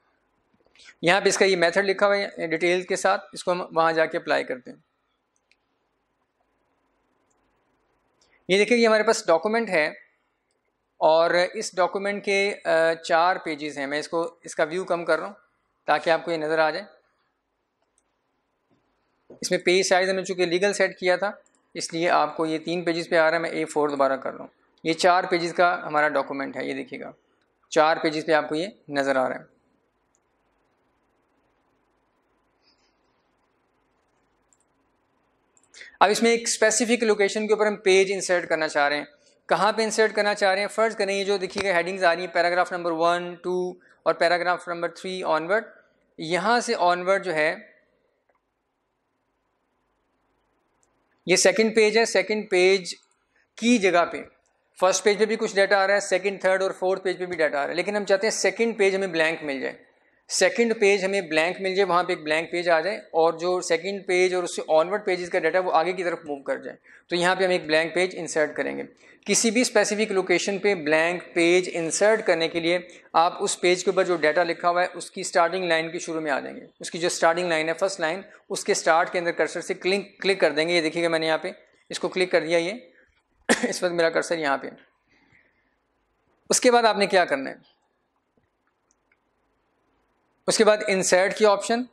यहाँ पे इसका ये मेथड लिखा हुआ है डिटेल के साथ इसको हम वहाँ जाके अप्लाई करते हैं ये देखिए ये हमारे पास डॉक्यूमेंट है और इस डॉक्यूमेंट के चार पेजेस हैं मैं इसको इसका व्यू कम कर रहा हूँ ताकि आपको ये नज़र आ जाए इसमें पेज साइज हमने चूँकि लीगल सेट किया था इसलिए आपको ये तीन पेजेस पे आ रहा है मैं ए फोर दोबारा कर रहा हूँ ये चार पेजेस का हमारा डॉक्यूमेंट है ये देखिएगा चार पेजेस पे आपको ये नज़र आ रहा है अब इसमें एक स्पेसिफिक लोकेशन के ऊपर हम पेज इंसर्ट करना चाह रहे हैं कहाँ पे इंसर्ट करना चाह रहे हैं फ़र्ज़ करें ये जो देखिएगा हेडिंग्स आ रही हैं पैराग्राफ नंबर वन टू और पैराग्राफ नंबर थ्री ऑनवर्ड यहाँ से ऑनवर्ड जो है ये सेकंड पेज है सेकंड पेज की जगह पे फर्स्ट पेज पे भी कुछ डाटा आ रहा है सेकंड थर्ड और फोर्थ पेज पे भी डाटा आ रहा है लेकिन हम चाहते हैं सेकंड पेज हमें ब्लैंक मिल जाए सेकंड पेज हमें ब्लैंक मिल जाए वहाँ पे एक ब्लैंक पेज आ जाए और जो सेकंड पेज और उससे ऑनवर्ड पेजेस का डाटा वो आगे की तरफ मूव कर जाए तो यहाँ पे हम एक ब्लैंक पेज इंसर्ट करेंगे किसी भी स्पेसिफिक लोकेशन पे ब्लैंक पेज इंसर्ट करने के लिए आप उस पेज के ऊपर जो डाटा लिखा हुआ है उसकी स्टार्टिंग लाइन के शुरू में आ जाएंगे उसकी जो स्टार्टिंग लाइन है फर्स्ट लाइन उसके स्टार्ट के अंदर कर्सर से क्लिक क्लिक कर देंगे ये देखिएगा मैंने यहाँ पे इसको क्लिक कर दिया ये इस वक्त मेरा कर्सर यहाँ पे उसके बाद आपने क्या करना है उसके बाद इंसर्ट की ऑप्शन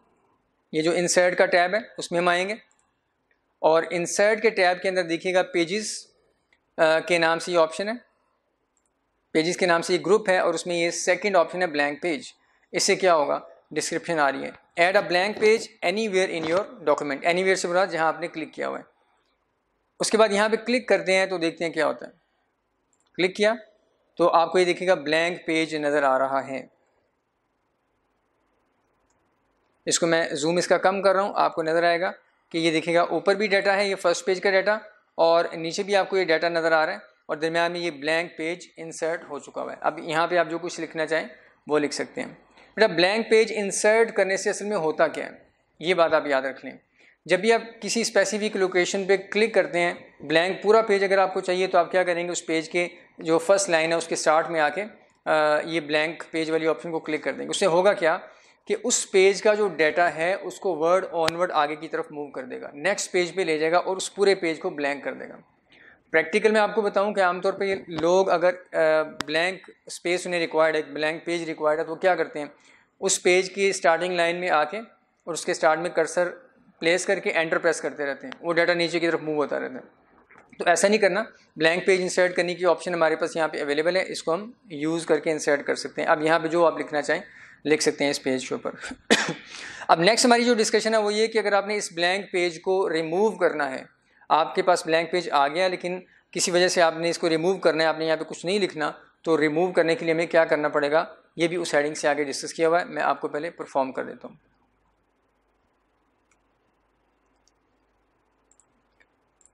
ये जो इंसर्ट का टैब है उसमें हम आएंगे और इंसर्ट के टैब के अंदर देखिएगा पेजेस के नाम से ये ऑप्शन है पेजेस के नाम से ये ग्रुप है और उसमें ये सेकंड ऑप्शन है ब्लैंक पेज इससे क्या होगा डिस्क्रिप्शन आ रही है add a blank page anywhere in your document anywhere से बुरा जहाँ आपने क्लिक किया हुआ है उसके बाद यहाँ पे क्लिक करते हैं तो देखते हैं क्या होता है क्लिक किया तो आपको ये देखिएगा ब्लैंक पेज नज़र आ रहा है इसको मैं जूम इसका कम कर रहा हूँ आपको नज़र आएगा कि ये देखिएगा ऊपर भी डाटा है ये फर्स्ट पेज का डाटा और नीचे भी आपको ये डाटा नज़र आ रहा है और दरमियान में ये ब्लैंक पेज इंसर्ट हो चुका हुआ है अब यहाँ पे आप जो कुछ लिखना चाहें वो लिख सकते हैं बेटा ब्लैंक पेज इंसर्ट करने से असल में होता क्या है ये बात आप याद रख लें जब भी आप किसी स्पेसिफिक लोकेशन पे क्लिक करते हैं ब्लैंक पूरा पेज अगर आपको चाहिए तो आप क्या करेंगे उस पेज के जो फर्स्ट लाइन है उसके स्टार्ट में आके ये ब्लैंक पेज वाली ऑप्शन को क्लिक कर देंगे उससे होगा क्या कि उस पेज का जो डेटा है उसको वर्ड ऑनवर्ड आगे की तरफ मूव कर देगा नेक्स्ट पेज पे ले जाएगा और उस पूरे पेज को ब्लैंक कर देगा प्रैक्टिकल में आपको बताऊं कि आमतौर पे लोग अगर ब्लैंक स्पेस उन्हें रिक्वायर्ड है ब्लैंक पेज रिक्वायर्ड है तो वो क्या करते हैं उस पेज की स्टार्टिंग लाइन में आके और उसके स्टार्ट में कर्सर प्लेस करके एंटर प्रेस करते रहते हैं वो डाटा नीचे की तरफ मूव होता रहता है तो ऐसा नहीं करना ब्लैंक पेज इंसर्ट करने की ऑप्शन हमारे पास यहाँ पे अवेलेबल है इसको हम यूज़ करके इंसर्ट कर सकते हैं अब यहाँ पे जो आप लिखना चाहें लिख सकते हैं इस पेज के ऊपर अब नेक्स्ट हमारी जो डिस्कशन है वो ये कि अगर आपने इस ब्लैंक पेज को रिमूव करना है आपके पास ब्लैंक पेज आ गया लेकिन किसी वजह से आपने इसको रिमूव करना है आपने यहाँ पे कुछ नहीं लिखना तो रिमूव करने के लिए हमें क्या करना पड़ेगा ये भी उस हेडिंग से आगे डिस्कस किया हुआ है मैं आपको पहले परफॉर्म कर देता हूँ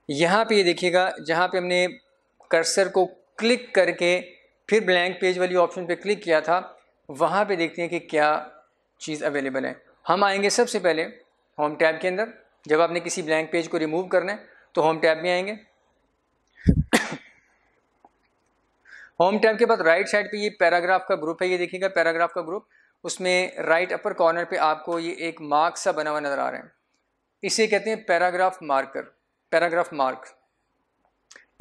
यहाँ पे ये देखिएगा जहाँ पे हमने कर्सर को क्लिक करके फिर ब्लैंक पेज वाली ऑप्शन पे क्लिक किया था वहाँ पे देखते हैं कि क्या चीज़ अवेलेबल है हम आएंगे सबसे पहले होम टैब के अंदर जब आपने किसी ब्लैंक पेज को रिमूव करना है तो होम टैब में आएंगे होम टैब के बाद राइट साइड पे ये पैराग्राफ का ग्रुप है ये देखिएगा पैराग्राफ का ग्रुप उसमें राइट अपर कॉर्नर पे आपको ये एक मार्क सा बना हुआ नज़र आ रहा है इसे कहते हैं पैराग्राफ मार्कर पैराग्राफ मार्क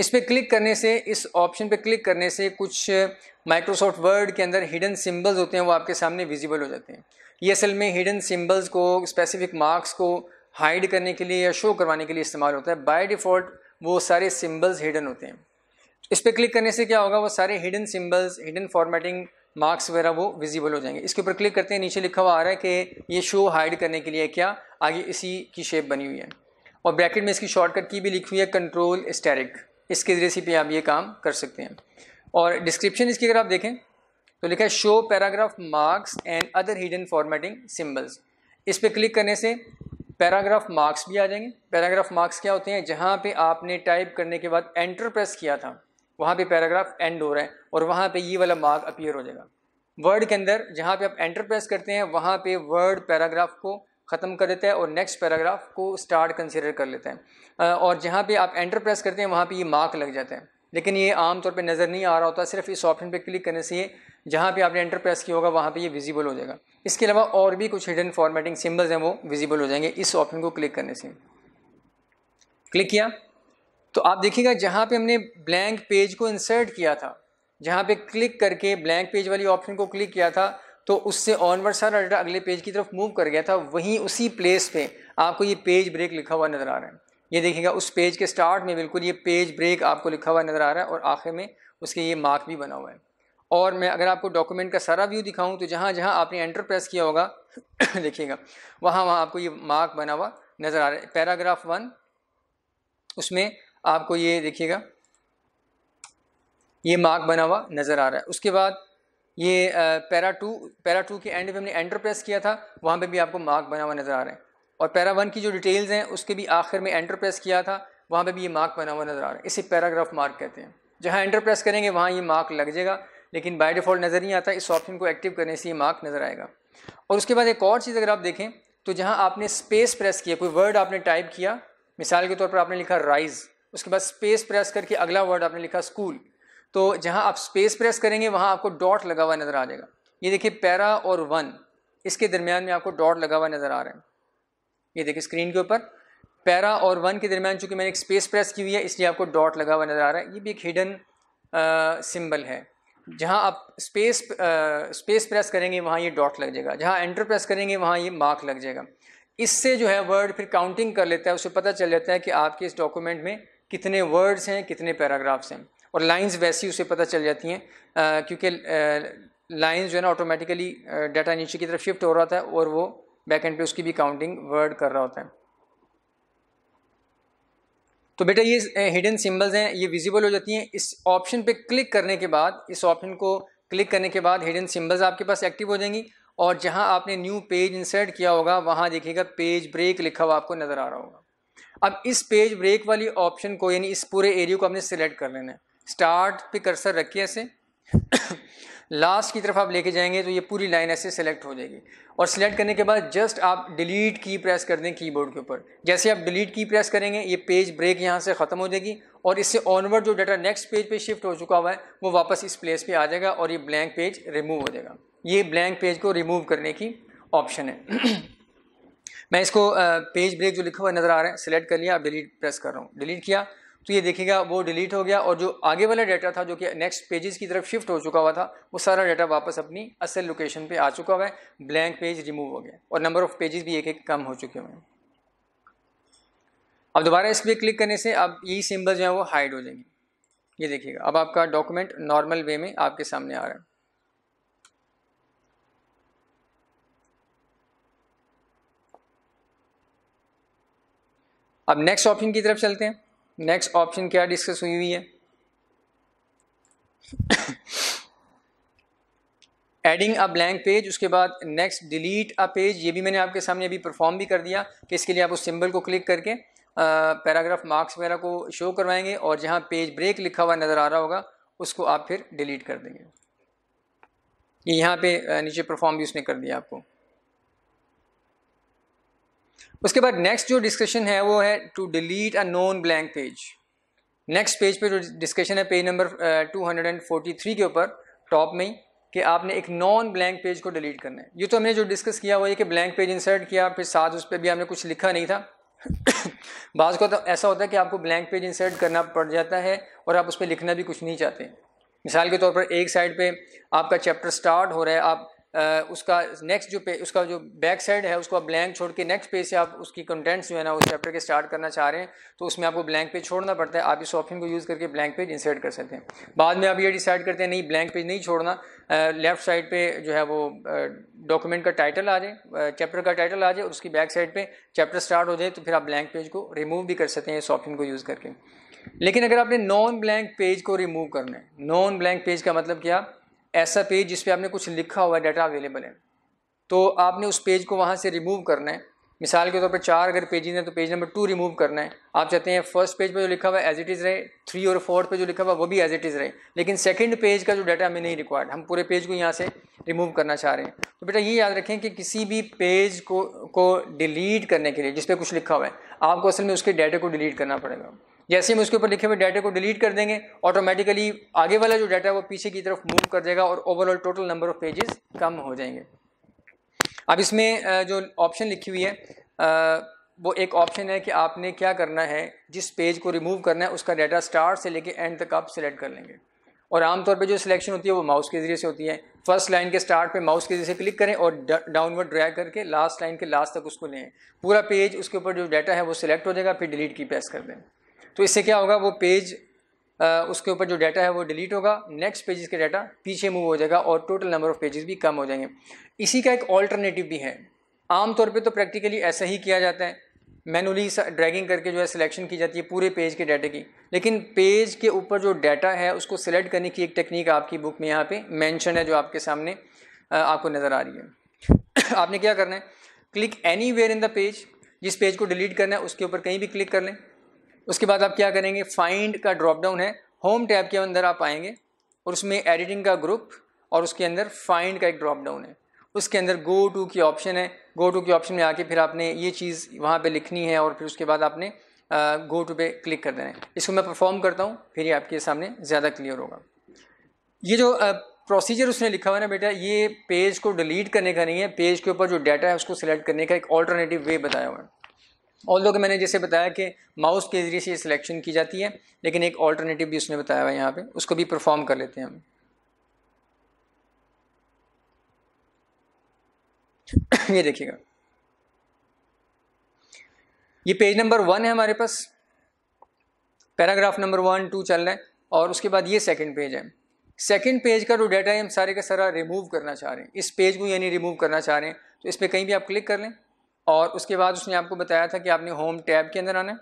इस पर क्लिक करने से इस ऑप्शन पर क्लिक करने से कुछ माइक्रोसॉफ्ट वर्ड के अंदर हिडन सिंबल्स होते हैं वो आपके सामने विजिबल हो जाते हैं ये असल में हिडन सिंबल्स को स्पेसिफिक मार्क्स को हाइड करने के लिए या शो करवाने के लिए इस्तेमाल होता है बाय डिफ़ॉल्ट वो सारे सिंबल्स हिडन होते हैं इस पर क्लिक करने से क्या होगा वो सारे hidden symbols hidden formatting marks वगैरह वो विजिबल हो जाएंगे इसके ऊपर क्लिक करते हैं नीचे लिखा हुआ आ रहा है कि ये शो हाइड करने के लिए क्या आगे इसी की शेप बनी हुई है और ब्रैकेट में इसकी शॉर्टकट की भी लिखी हुई है कंट्रोल स्टेरिक इसके ज़रिए से भी आप ये काम कर सकते हैं और डिस्क्रिप्शन इसकी अगर आप देखें तो लिखा है show paragraph marks and other hidden formatting symbols इस पर क्लिक करने से पैराग्राफ मार्क्स भी आ जाएंगे पैराग्राफ मार्क्स क्या होते हैं जहाँ पे आपने टाइप करने के बाद एंटर प्रेस किया था वहाँ पे पैराग्राफ एंड हो रहा है और वहाँ पे ये वाला मार्क अपीयर हो जाएगा वर्ड के अंदर जहाँ पे आप एंटर प्रेस करते हैं वहाँ पे वर्ड पैराग्राफ को ख़त्म कर देते हैं और नेक्स्ट पैराग्राफ को स्टार्ट कंसिडर कर लेते हैं और जहाँ पे आप एंटर प्रेस करते हैं वहाँ पे ये मार्क लग जाते हैं लेकिन ये आम तौर पे नज़र नहीं आ रहा होता सिर्फ इस ऑप्शन पे क्लिक करने से ये जहाँ पे आपने एंटर प्रेस किया होगा वहाँ पे ये विजिबल हो जाएगा इसके अलावा और भी कुछ हिडन फॉर्मेटिंग सिम्बल्स हैं वो विजिबल हो जाएंगे इस ऑप्शन को क्लिक करने से क्लिक किया तो आप देखिएगा जहाँ पर हमने ब्लैंक पेज को इंसर्ट किया था जहाँ पर क्लिक करके ब्लैंक पेज वाली ऑप्शन को क्लिक किया था तो उससे ऑनवर्ड सारा डाटा अगले पेज की तरफ मूव कर गया था वहीं उसी प्लेस पे आपको ये पेज ब्रेक लिखा हुआ नज़र आ रहा है ये देखिएगा उस पेज के स्टार्ट में बिल्कुल ये पेज ब्रेक आपको लिखा हुआ नज़र आ रहा है और आखिर में उसके ये मार्क भी बना हुआ है और मैं अगर आपको डॉक्यूमेंट का सारा व्यू दिखाऊँ तो जहाँ जहाँ आपने एंटर प्रेस किया होगा देखिएगा वहाँ वहाँ आपको ये मार्क बना हुआ नज़र आ रहा है पैराग्राफ वन उसमें आपको ये देखिएगा ये मार्क बना हुआ नज़र आ रहा है उसके बाद ये पैरा टू पैरा टू के एंड पे हमने एंटर प्रेस किया था वहाँ पे भी आपको मार्क बना हुआ नज़र आ रहा है और पैरा वन की जो डिटेल्स हैं उसके भी आखिर में एंटर प्रेस किया था वहाँ पे भी ये मार्क बना हुआ नज़र आ रहा है इसे पैराग्राफ मार्क कहते हैं जहाँ एंटर प्रेस करेंगे वहाँ ये मार्क लग जाएगा लेकिन बाय डिफ़ॉल्ट नज़र नहीं आता इस ऑप्शन को एक्टिव करने से ये मार्क नज़र आएगा और उसके बाद एक और चीज़ अगर आप देखें तो जहाँ आपने स्पेस प्रेस किया कोई वर्ड आपने टाइप किया मिसाल के तौर पर आपने लिखा राइज़ उसके बाद स्पेस प्रेस करके अगला वर्ड आपने लिखा स्कूल तो जहाँ आप स्पेस प्रेस करेंगे वहाँ आपको डॉट लगा हुआ नज़र आ जाएगा ये देखिए पैरा और वन इसके दरमियान में आपको डॉट लगा हुआ नज़र आ रहा है ये देखिए स्क्रीन के ऊपर पैरा और वन के दरमियान चूँकि मैंने एक स्पेस प्रेस की हुई है इसलिए आपको डॉट लगा हुआ नज़र आ रहा है ये भी एक हिडन सिम्बल है जहाँ आप स्पेस स्पेस प्रेस करेंगे वहाँ ये डॉट लग जाएगा जहाँ एंटर प्रेस करेंगे वहाँ ये मार्क लग जाएगा इससे जो है वर्ड फिर काउंटिंग कर लेता है उसे पता चल जाता है कि आपके इस डॉक्यूमेंट में कितने वर्ड्स हैं कितने पैराग्राफ्स हैं और लाइंस वैसी उसे पता चल जाती हैं क्योंकि लाइंस जो है ना ऑटोमेटिकली डाटा नीचे की तरफ शिफ्ट हो रहा था और वो बैक एंड पे उसकी भी काउंटिंग वर्ड कर रहा होता है तो बेटा ये हिडन सिंबल्स हैं ये विजिबल हो जाती हैं इस ऑप्शन पे क्लिक करने के बाद इस ऑप्शन को क्लिक करने के बाद हिडन सिंबल्स आपके पास एक्टिव हो जाएंगी और जहां आपने न्यू पेज इंसर्ट किया होगा वहां देखिएगा पेज ब्रेक लिखा हुआ आपको नज़र आ रहा होगा अब इस पेज ब्रेक वाली ऑप्शन को यानी इस पूरे एरिया को आपने सेलेक्ट कर लेना है स्टार्ट पे कर्सर रखिए ऐसे लास्ट की तरफ आप लेके जाएंगे तो ये पूरी लाइन ऐसे सेलेक्ट हो जाएगी और सिलेक्ट करने के बाद जस्ट आप डिलीट की प्रेस कर दें कीबोर्ड के ऊपर जैसे आप डिलीट की प्रेस करेंगे ये पेज ब्रेक यहाँ से ख़त्म हो जाएगी और इससे ऑनवर्ड जो डाटा नेक्स्ट पेज पे शिफ्ट हो चुका हुआ है वो वापस इस प्लेस पे आ जाएगा और ये ब्लैंक पेज रिमूव हो जाएगा ये ब्लैंक पेज को रिमूव करने की ऑप्शन है मैं इसको पेज ब्रेक जो लिखा हुआ नज़र आ रहा है सिलेक्ट कर लिया आप डिलीट प्रेस कर रहा हूँ डिलीट किया तो ये देखिएगा वो डिलीट हो गया और जो आगे वाला डाटा था जो कि नेक्स्ट पेजेस की तरफ शिफ्ट हो चुका हुआ था वो सारा डाटा वापस अपनी असल लोकेशन पे आ चुका हुआ है ब्लैंक पेज रिमूव हो गया और नंबर ऑफ पेजेस भी एक एक कम हो चुके हुए हैं अब दोबारा इस पर क्लिक करने से अब यही सिम्बल जो है वो हाइड हो जाएंगे ये देखिएगा अब आपका डॉक्यूमेंट नॉर्मल वे में आपके सामने आ रहा है अब नेक्स्ट ऑप्शन की तरफ चलते हैं नेक्स्ट ऑप्शन क्या डिस्कस हुई हुई है एडिंग अ ब्लैंक पेज उसके बाद नेक्स्ट डिलीट अ पेज ये भी मैंने आपके सामने अभी परफॉर्म भी कर दिया कि इसके लिए आप उस सिंबल को क्लिक करके पैराग्राफ मार्क्स वगैरह को शो करवाएंगे और जहाँ पेज ब्रेक लिखा हुआ नज़र आ रहा होगा उसको आप फिर डिलीट कर देंगे यहाँ पे नीचे परफॉर्म भी उसने कर दिया आपको उसके बाद नेक्स्ट जो डिस्कशन है वो है to delete a non blank page next page पे जो डिस्कशन है page number two hundred and forty three के ऊपर टॉप में ही कि आपने एक नॉन ब्लैंक पेज को डिलीट करना है ये तो हमने जो डिस्कस किया हुआ है कि ब्लैंक पेज इंसर्ट किया फिर साथ उस पर भी हमने कुछ लिखा नहीं था बाज़ को तो ऐसा होता है कि आपको ब्लैंक पेज इंसर्ट करना पड़ जाता है और आप उस पर लिखना भी कुछ नहीं चाहते मिसाल के तौर पर एक साइड पे आपका चैप्टर स्टार्ट हो रहा है आप उसका नेक्स्ट जो पे उसका जो बैक साइड है उसको आप ब्लैंक छोड़ के नेक्स्ट पेज से आप उसकी कंटेंट्स जो है ना उस चैप्टर के स्टार्ट करना चाह रहे हैं तो उसमें आपको ब्लैंक पेज छोड़ना पड़ता है आप इस ऑप्शन को यूज़ करके ब्लैंक पेज इंसर्ट कर सकते हैं बाद में आप ये डिसाइड करते हैं नहीं ब्लैंक पेज नहीं छोड़ना लेफ्ट साइड पर जो है वो डॉक्यूमेंट का टाइटल आ जाए चैप्टर का टाइटल आ जाए और उसकी बैक साइड पर चैप्टर स्टार्ट हो जाए तो फिर आप ब्लैंक पेज को रिमूव भी कर सकते हैं इस ऑप्शन को यूज़ करके लेकिन अगर आपने नॉन ब्लैंक पेज को रिमूव करना है नॉन ब्लैंक पेज का मतलब क्या ऐसा पेज जिस पे आपने कुछ लिखा हुआ है डाटा अवेलेबल है तो आपने उस पेज को वहाँ से रिमूव करना है मिसाल के तौर पर चार अगर पेजेज हैं तो पेज नंबर टू रिमूव करना है आप चाहते हैं फर्स्ट पेज पर जो लिखा हुआ है एज इट इज़ रहे थ्री और फोर्थ पर जो लिखा हुआ वो भी एज इट इज़ रहे लेकिन सेकेंड पेज का जो डाटा हमें नहीं रिक्वायर्ड हम पूरे पेज को यहाँ से रिमूव करना चाह रहे हैं तो बेटा ये याद रखें कि किसी भी पेज को को डिलीट करने के लिए जिस पर कुछ लिखा हुआ है आपको असल में उसके डाटा को डिलीट करना पड़ेगा जैसे हम उसके ऊपर लिखे हुए डाटा को डिलीट कर देंगे ऑटोमेटिकली आगे वाला जो डाटा है वो पीछे की तरफ मूव कर जाएगा और overall total number of pages कम हो जाएंगे अब इसमें जो ऑप्शन लिखी हुई है वो एक ऑप्शन है कि आपने क्या करना है जिस पेज को रिमूव करना है उसका डाटा स्टार्ट से लेके एंड तक आप सिलेक्ट कर लेंगे और आमतौर पर जो सिलेक्शन होती है वो माउस के ज़रिए से होती है फर्स्ट लाइन के स्टार्ट पे माउस के ज़रिए से क्लिक करें और डाउनवर्ड ड्रैग करके लास्ट लाइन के लास्ट तक उसको लें पूरा पेज उसके ऊपर जो डाटा है वो सिलेक्ट हो जाएगा फिर डिलीट की प्रेस कर दें तो इससे क्या होगा वो पेज उसके ऊपर जो डाटा है वो डिलीट होगा नेक्स्ट पेजेस का डाटा पीछे मूव हो जाएगा और टोटल नंबर ऑफ़ पेजेस भी कम हो जाएंगे इसी का एक ऑल्टरनेटिव भी है आमतौर पर तो प्रैक्टिकली ऐसा ही किया जाता है मैनुअली ड्रैगिंग करके जो है सिलेक्शन की जाती है पूरे पेज के डाटे की लेकिन पेज के ऊपर जो डाटा है उसको सिलेक्ट करने की एक टेक्निक आपकी बुक में यहाँ पे मेंशन है जो आपके सामने आपको नज़र आ रही है आपने क्या करना है click anywhere in the page जिस पेज को डिलीट करना है उसके ऊपर कहीं भी क्लिक कर लें उसके बाद आप क्या करेंगे फाइंड का ड्रॉप डाउन है होम टैब के अंदर आप आएंगे और उसमें एडिटिंग का ग्रुप और उसके अंदर फाइंड का एक ड्रॉप डाउन है उसके अंदर गो टू की ऑप्शन है गो टू के ऑप्शन में आके फिर आपने ये चीज़ वहाँ पे लिखनी है और फिर उसके बाद आपने गो टू पे क्लिक कर देना है इसको मैं परफॉर्म करता हूँ फिर ये आपके सामने ज़्यादा क्लियर होगा ये जो प्रोसीजर उसने लिखा हुआ है ना बेटा ये पेज को डिलीट करने का नहीं है पेज के ऊपर जो डाटा है उसको सिलेक्ट करने का एक ऑल्टरनेटिव वे बताया हुआ है ऑल दो कि मैंने जैसे बताया कि माउस के ज़रिए से सिलेक्शन की जाती है लेकिन एक ऑल्टरनेटिव भी उसने बताया हुआ है यहाँ पे उसको भी परफॉर्म कर लेते हैं हम ये देखिएगा ये पेज नंबर वन है हमारे पास पैराग्राफ नंबर वन टू चल रहा है और उसके बाद ये सेकंड पेज है सेकंड पेज का जो डाटा है हम सारे का सारा रिमूव करना चाह रहे हैं इस पेज को यानी रिमूव करना चाह रहे हैं तो इस पर कहीं भी आप क्लिक कर लें और उसके बाद उसने आपको बताया था कि आपने होम टैब के अंदर आना है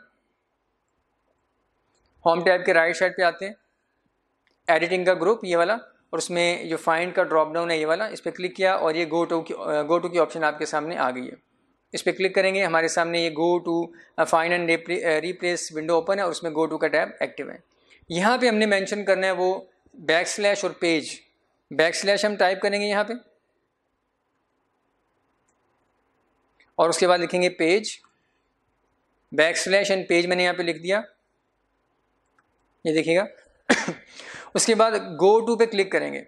होम टैब के राइट साइड पे आते हैं एडिटिंग का ग्रुप ये वाला और उसमें जो फाइंड का ड्रॉप डाउन है ये वाला इस पर क्लिक किया और ये गो टू की गो टू की ऑप्शन आपके सामने आ गई है इस पर क्लिक करेंगे हमारे सामने ये go to find and replace window open है और उसमें गो टू का टैब एक्टिव है यहाँ पे हमने मैंशन करना है वो बैक स्लैश और पेज बैक स्लैश हम टाइप करेंगे यहाँ पर और उसके बाद लिखेंगे page backslash and page मैंने यहाँ पे लिख दिया ये देखिएगा उसके बाद गो टू पे क्लिक करेंगे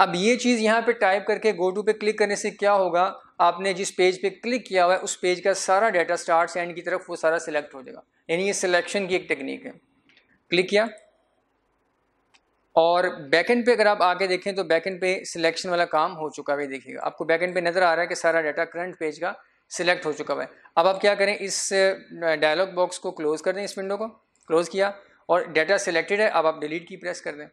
अब ये चीज़ यहाँ पे टाइप करके गो टू पे क्लिक करने से क्या होगा आपने जिस पेज पे क्लिक किया हुआ है उस पेज का सारा डाटा स्टार्ट एंड की तरफ वो सारा सिलेक्ट हो जाएगा यानी ये सिलेक्शन की एक टेक्निक है क्लिक किया और बैकेंड पे अगर आप आगे देखें तो बैकेंड पे सिलेक्शन वाला काम हो चुका है देखिएगा आपको बैकएंड पे नज़र आ रहा है कि सारा डाटा करंट पेज का सिलेक्ट हो चुका हुआ है अब आप क्या करें इस डायलॉग बॉक्स को क्लोज़ कर दें इस विंडो को क्लोज़ किया और डाटा सिलेक्टेड है अब आप डिलीट की प्रेस कर दें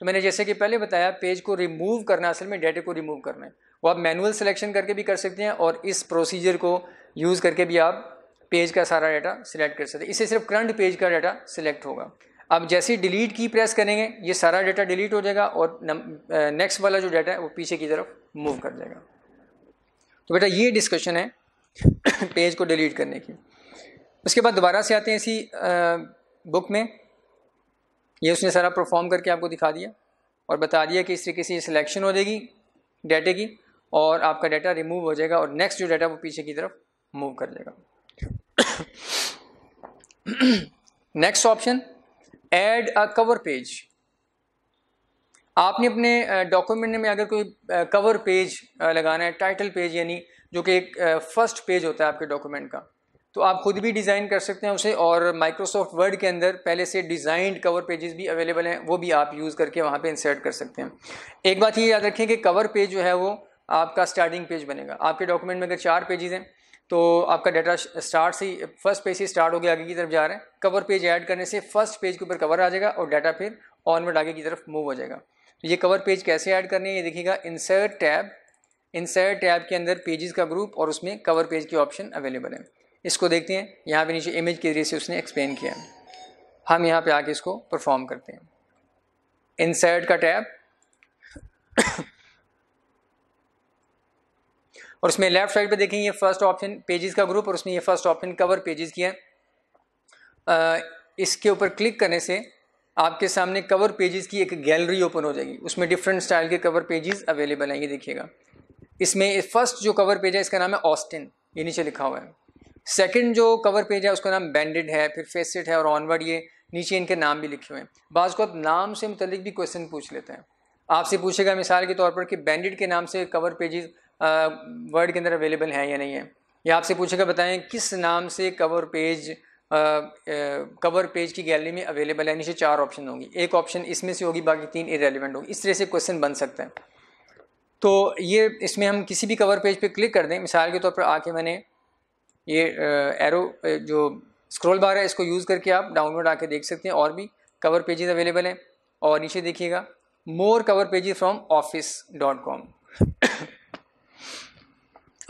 तो मैंने जैसे कि पहले बताया पेज को रिमूव करना असल में डाटा को रिमूव करना है वो आप मैनुअल सिलेक्शन करके भी कर सकते हैं और इस प्रोसीजर को यूज़ करके भी आप पेज का सारा डाटा सिलेक्ट कर सकते हैं इससे सिर्फ करंट पेज का डाटा सिलेक्ट होगा अब जैसे डिलीट की प्रेस करेंगे ये सारा डाटा डिलीट हो जाएगा और नेक्स्ट वाला जो डाटा है वो पीछे की तरफ मूव कर जाएगा तो बेटा ये डिस्कशन है पेज को डिलीट करने की उसके बाद दोबारा से आते हैं इसी आ, बुक में ये उसने सारा परफॉर्म करके आपको दिखा दिया और बता दिया कि इस तरीके से ये सिलेक्शन हो जाएगी डेटे की और आपका डाटा रिमूव हो जाएगा और नेक्स्ट जो डाटा वो पीछे की तरफ मूव कर देगा next option add a cover page आपने अपने डॉक्यूमेंट में अगर कोई कवर पेज लगाना है टाइटल पेज यानी जो कि एक फर्स्ट पेज होता है आपके डॉक्यूमेंट का तो आप खुद भी डिज़ाइन कर सकते हैं उसे और माइक्रोसॉफ्ट वर्ड के अंदर पहले से डिज़ाइंड कवर पेजेस भी अवेलेबल हैं वो भी आप यूज़ करके वहाँ पे इंसर्ट कर सकते हैं एक बात ये याद रखें कि कवर पेज जो है वो आपका स्टार्टिंग पेज बनेगा आपके डॉक्यूमेंट में अगर चार पेजेस हैं तो आपका डाटा स्टार्ट से फर्स्ट पेज से स्टार्ट हो गया आगे की तरफ जा रहे हैं कवर पेज ऐड करने से फर्स्ट पेज के ऊपर कवर आ जाएगा और डाटा फिर ऑनवर्ड आगे की तरफ मूव हो जाएगा तो ये कवर पेज कैसे ऐड करनी है ये देखिएगा इंसर्ट टैब इंसर्ट टैब के अंदर पेजेस का ग्रुप और उसमें कवर पेज के ऑप्शन अवेलेबल है इसको देखते हैं यहाँ पे नीचे इमेज के जरिए से उसने एक्सप्लेन किया हम यहाँ पे आके इसको परफॉर्म करते हैं इंसर्ट का टैब और उसमें लेफ्ट साइड पे देखेंगे फर्स्ट ऑप्शन पेजेस का ग्रुप और उसमें ये फर्स्ट ऑप्शन कवर पेजेस की है इसके ऊपर क्लिक करने से आपके सामने कवर पेजेस की एक गैलरी ओपन हो जाएगी उसमें डिफरेंट स्टाइल के कवर पेजेस अवेलेबल हैं ये देखिएगा इसमें फर्स्ट जो कवर पेज है इसका नाम है ऑस्टिन ये नीचे लिखा हुआ है सेकंड जो कवर पेज है उसका नाम बैंडेड है फिर फेसिट है और ऑनवर्ड ये नीचे इनके नाम भी लिखे हुए हैं बाज को आप नाम से मुतलिक भी क्वेश्चन पूछ लेते हैं आपसे पूछेगा मिसाल के तौर पर कि बैंडेड के नाम से कवर पेजेस वर्ड के अंदर अवेलेबल हैं या नहीं है या आपसे पूछेगा बताएं किस नाम से कवर पेज कवर पेज की गैलरी में अवेलेबल है नीचे चार ऑप्शन होंगी एक ऑप्शन इसमें से होगी बाकी तीन इरेलीवेंट होगी इस तरह से क्वेश्चन बन सकता है तो ये इसमें हम किसी भी कवर पेज पे क्लिक कर दें मिसाल के तौर तो पर आके मैंने ये एरो जो स्क्रॉल बार है इसको यूज़ करके आप डाउनलोड आके देख सकते हैं और भी कवर पेजेस अवेलेबल हैं और नीचे देखिएगा more cover pages from Office dot com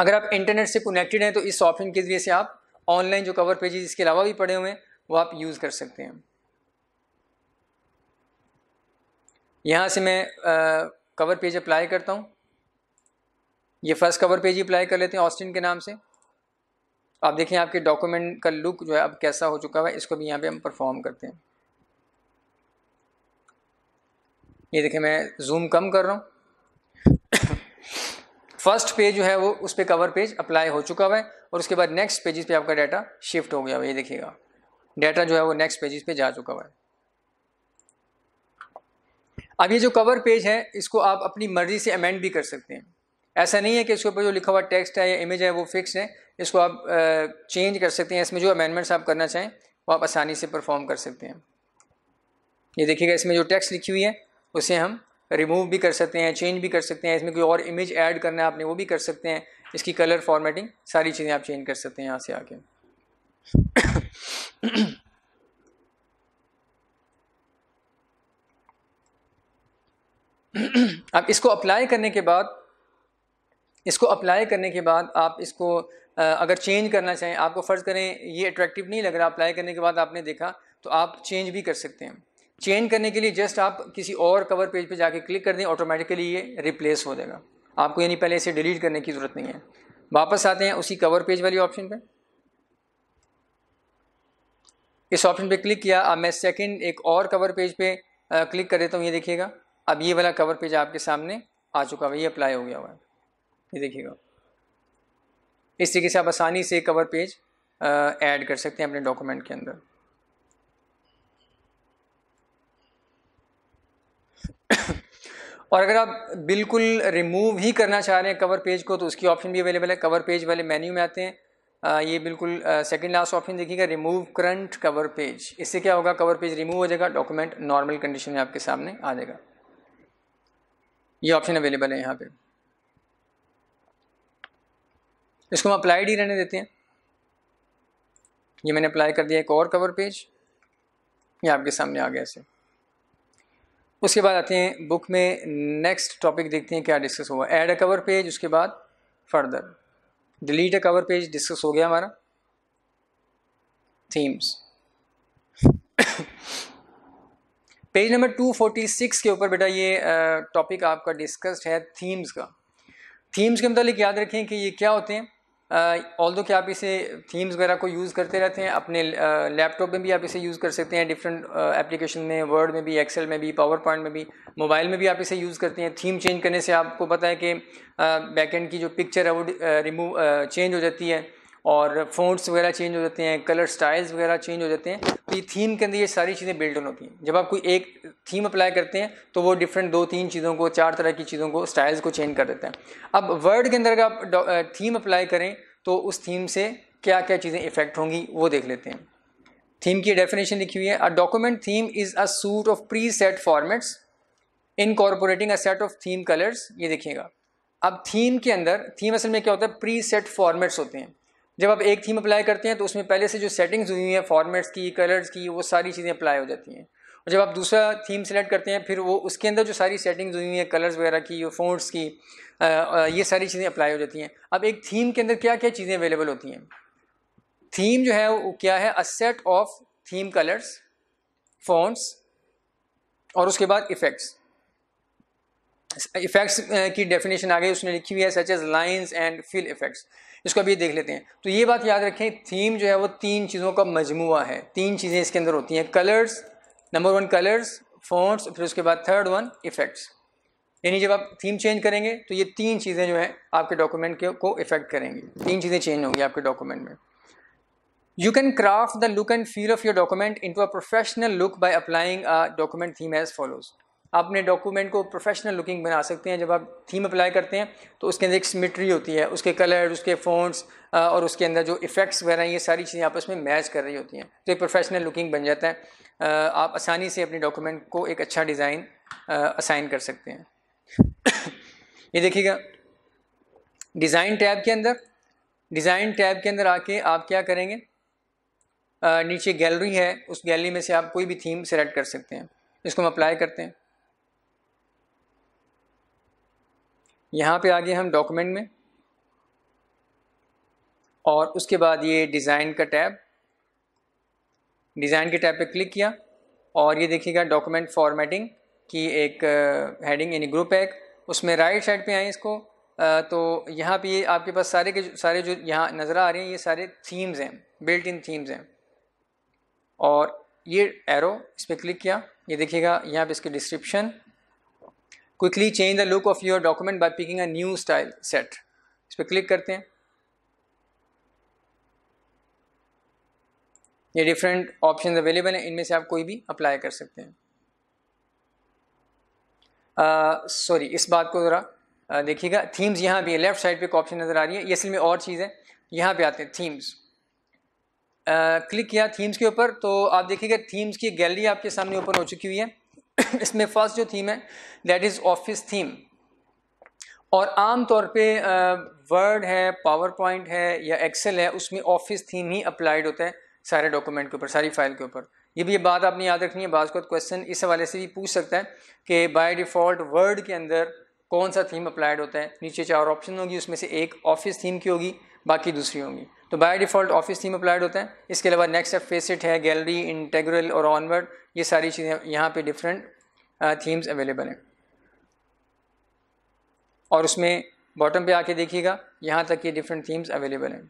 अगर आप इंटरनेट से कनेक्टेड हैं तो इस सॉफ्टवेयर के ज़रिए से आप ऑनलाइन जो कवर पेजेस इसके अलावा भी पड़े हुए हैं वो आप यूज़ कर सकते हैं यहाँ से मैं आ, कवर पेज अप्लाई करता हूँ ये फर्स्ट कवर पेज ही अप्लाई कर लेते हैं ऑस्टिन के नाम से आप देखें आपके डॉक्यूमेंट का लुक जो है अब कैसा हो चुका है इसको भी यहाँ पे हम परफॉर्म करते हैं ये देखें मैं जूम कम कर रहा हूँ फर्स्ट पेज जो है वो उस पर कवर पेज अप्लाई हो चुका हुआ है और उसके बाद नेक्स्ट पेजेस पे आपका डाटा शिफ्ट हो गया ये देखिएगा डाटा जो है वो नेक्स्ट पेजेस पे जा चुका हुआ है अब ये जो कवर पेज है इसको आप अपनी मर्जी से अमेंड भी कर सकते हैं ऐसा नहीं है कि इसके ऊपर जो लिखा हुआ टेक्स्ट है या इमेज है वो फिक्स है इसको आप चेंज कर सकते हैं इसमें जो अमेंडमेंट्स आप करना चाहें वो आप आसानी से परफॉर्म कर सकते हैं ये देखिएगा इसमें जो टेक्स्ट लिखी हुई है उसे हम रिमूव भी कर सकते हैं चेंज भी कर सकते हैं इसमें कोई और इमेज ऐड करना है आपने वो भी कर सकते हैं इसकी कलर फॉर्मेटिंग सारी चीज़ें आप चेंज कर सकते हैं यहाँ से आके अब इसको अप्लाई करने के बाद इसको अप्लाई करने के बाद आप इसको अगर चेंज करना चाहें आपको फ़र्ज़ करें ये अट्रैक्टिव नहीं लग रहा अप्लाई करने के बाद आपने देखा तो आप चेंज भी कर सकते हैं चेंज करने के लिए जस्ट आप किसी और कवर पेज पे जाके क्लिक कर दें ऑटोमेटिकली ये रिप्लेस हो जाएगा आपको यानी पहले इसे डिलीट करने की ज़रूरत नहीं है वापस आते हैं उसी कवर पेज वाली ऑप्शन पर इस ऑप्शन पर क्लिक किया अब मैं सेकेंड एक और कवर पेज पर क्लिक कर देता हूँ ये देखिएगा अब ये वाला कवर पेज आपके सामने आ चुका हुआ ये अप्लाई हो गया हुआ है ये देखिएगा इस तरीके से आप आसानी से कवर पेज ऐड कर सकते हैं अपने डॉक्यूमेंट के अंदर और अगर आप बिल्कुल रिमूव ही करना चाह रहे हैं कवर पेज को तो उसकी ऑप्शन भी अवेलेबल है कवर पेज वाले मेन्यू में आते हैं आ, ये बिल्कुल सेकंड लास्ट ऑप्शन देखिएगा रिमूव करंट कवर पेज इससे क्या होगा कवर पेज रिमूव हो जाएगा डॉक्यूमेंट नॉर्मल कंडीशन में आपके सामने आ जाएगा ये ऑप्शन अवेलेबल है यहाँ पे इसको हम अप्लाइड ही रहने देते हैं ये मैंने अप्लाई कर दिया एक और कवर पेज ये आपके सामने आ गया इसे उसके बाद आते हैं बुक में नेक्स्ट टॉपिक देखते हैं क्या डिस्कस हुआ ऐड अ कवर पेज उसके बाद further delete a cover page discuss हो गया हमारा थीम्स पेज नंबर 246 के ऊपर बेटा ये टॉपिक आपका डिस्कस्ड है थीम्स का थीम्स के मतलब याद रखें कि ये क्या होते हैं ऑल दो कि आप इसे थीम्स वगैरह को यूज़ करते रहते हैं अपने लैपटॉप में भी आप इसे यूज़ कर सकते हैं डिफरेंट एप्लीकेशन में वर्ड में भी एक्सेल में भी पावर पॉइंट में भी मोबाइल में भी आप इसे यूज़ करते हैं थीम चेंज करने से आपको पता है कि बैकएंड की जो पिक्चर है वो रिमूव चेंज हो जाती है और फ़ोन्स वगैरह चेंज हो जाते हैं कलर स्टाइल्स वगैरह चेंज हो जाते हैं तो ये थीम के अंदर ये सारी चीज़ें बिल्ड होती हैं जब आप कोई एक थीम अप्लाई करते हैं तो वो डिफरेंट दो तीन चीज़ों को चार तरह की चीज़ों को स्टाइल्स को चेंज कर देते हैं अब वर्ड के अंदर अगर आप थीम अप्लाई करें तो उस थीम से क्या क्या चीज़ें इफेक्ट होंगी वो देख लेते हैं थीम की डेफिनेशन लिखी हुई है a document theme is a suite of preset formats incorporating a set of theme colours ये देखिएगा अब थीम के अंदर थीम असल में क्या होता है प्री सेट फॉर्मेट्स होते हैं जब आप एक थीम अप्लाई करते हैं तो उसमें पहले से जो सेटिंग्स हुई हैं फॉर्मेट्स की कलर्स की वो सारी चीज़ें अप्लाई हो जाती हैं और जब आप दूसरा थीम सेलेक्ट करते हैं फिर वो उसके अंदर जो सारी सेटिंग्स हुई हैं कलर्स वगैरह की फोन्ट्स की ये सारी चीज़ें अप्लाई हो जाती हैं अब एक थीम के अंदर क्या क्या चीज़ें अवेलेबल होती हैं थीम जो है वो क्या है a set of theme colours fonts और उसके बाद इफ़ेक्ट्स इफ़ेक्ट्स की डेफिनेशन आ गई उसने लिखी हुई है such as lines and fill effects इसको अभी देख लेते हैं तो ये बात याद रखें थीम जो है वो तीन चीज़ों का मजमुआ है तीन चीज़ें इसके अंदर होती हैं colours number one colours fonts फिर उसके बाद थर्ड वन इफ़ेक्ट्स यानी जब आप थीम चेंज करेंगे तो ये तीन चीज़ें जो हैं आपके डॉक्यूमेंट को इफ़ेक्ट करेंगी तीन चीज़ें चेंज होंगी आपके डॉक्यूमेंट में can craft the look and feel of your document into a professional look by applying a document theme as follows अपने डॉक्यूमेंट को प्रोफेशनल लुकिंग बना सकते हैं जब आप थीम अप्लाई करते हैं तो उसके अंदर एक सिमिट्री होती है उसके कलर उसके फोन्स और उसके अंदर जो इफ़ेक्ट्स वगैरह ये सारी चीज़ें आपस में मैच कर रही होती हैं तो एक प्रोफेशनल लुकिंग बन जाता है आप आसानी से अपने डॉक्यूमेंट को एक अच्छा डिज़ाइन असाइन कर सकते हैं ये देखिएगा डिज़ाइन टैब के अंदर डिज़ाइन टैब के अंदर आके आप क्या करेंगे नीचे गैलरी है उस गैलरी में से आप कोई भी थीम सेलेक्ट कर सकते हैं इसको हम अप्लाई करते हैं यहाँ पे गए हम डॉक्यूमेंट में और उसके बाद ये डिज़ाइन का टैब डिज़ाइन के टैब पे क्लिक किया और ये देखिएगा डॉक्यूमेंट फॉर्मेटिंग की एक हेडिंग यानी ग्रुप एक उसमें राइट साइड पे आए इसको तो यहाँ पे ये आपके पास सारे के सारे जो यहाँ नज़र आ रहे हैं ये सारे थीम्स हैं बिल्ट इन थीम्स हैं और ये एरो इस पर क्लिक किया ये देखिएगा यहाँ पे इसके description quickly change the look of your document by picking a new style set इस पर क्लिक करते हैं ये डिफरेंट ऑप्शन अवेलेबल हैं इनमें से आप कोई भी अप्लाई कर सकते हैं सॉरी uh, इस बात को ज़रा देखिएगा थीम्स यहाँ भी है लेफ्ट साइड पे एक ऑप्शन नज़र आ रही है ये असल में और चीज़ है यहाँ पे आते हैं थीम्स क्लिक uh, किया थीम्स के ऊपर तो आप देखिएगा थीम्स की गैलरी आपके सामने ओपन हो चुकी हुई है इसमें फर्स्ट जो थीम है दैट इज़ ऑफिस थीम और आम तौर पे वर्ड है पावर पॉइंट है या एक्सेल है उसमें ऑफिस थीम ही अप्लाइड होता है सारे डॉक्यूमेंट के ऊपर सारी फाइल के ऊपर ये भी ये बात आपने याद रखनी है बाज क्वेश्चन तो इस हवाले से भी पूछ सकता है कि बाय डिफ़ॉल्ट वर्ड के अंदर कौन सा थीम अप्लाइड होता है नीचे चार ऑप्शन होगी उसमें से एक ऑफिस थीम की होगी बाकी दूसरी होंगी तो by default Office theme applied होता है इसके अलावा नेक्स्ट है फेसिट है गैलरी इंटेग्रल और ऑनवर्ड ये सारी चीज़ें यहाँ पे डिफरेंट थीम्स अवेलेबल हैं और उसमें बॉटम पे आके देखिएगा यहाँ तक ये डिफरेंट थीम्स अवेलेबल हैं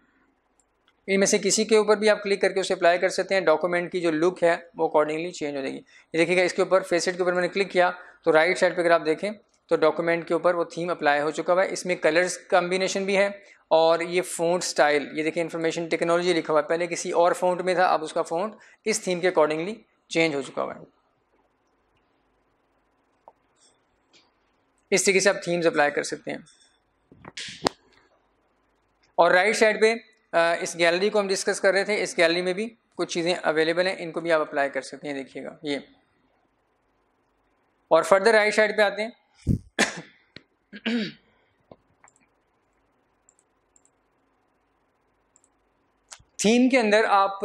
इनमें से किसी के ऊपर भी आप क्लिक करके उसे अप्लाई कर सकते हैं डॉक्यूमेंट की जो लुक है वो अकॉर्डिंगली चेंज हो जाएगी ये देखिएगा इसके ऊपर फेसेट के ऊपर मैंने क्लिक किया तो राइट साइड पर अगर आप देखें तो डॉक्यूमेंट के ऊपर वो थीम अप्लाई हो चुका हुआ है इसमें कलर्स कॉम्बिनेशन भी है और ये फ़ोन स्टाइल ये देखिए इन्फॉर्मेशन टेक्नोलॉजी लिखा हुआ है पहले किसी और फ़ोन में था अब उसका फ़ोन इस थीम के अकॉर्डिंगली चेंज हो चुका हुआ है इस तरीके से आप थीम्स अप्लाई कर सकते हैं और राइट साइड पे इस गैलरी को हम डिस्कस कर रहे थे इस गैलरी में भी कुछ चीज़ें अवेलेबल हैं इनको भी आप अप्लाई कर सकते हैं देखिएगा ये और फर्दर राइट साइड पे आते हैं थीम के अंदर आप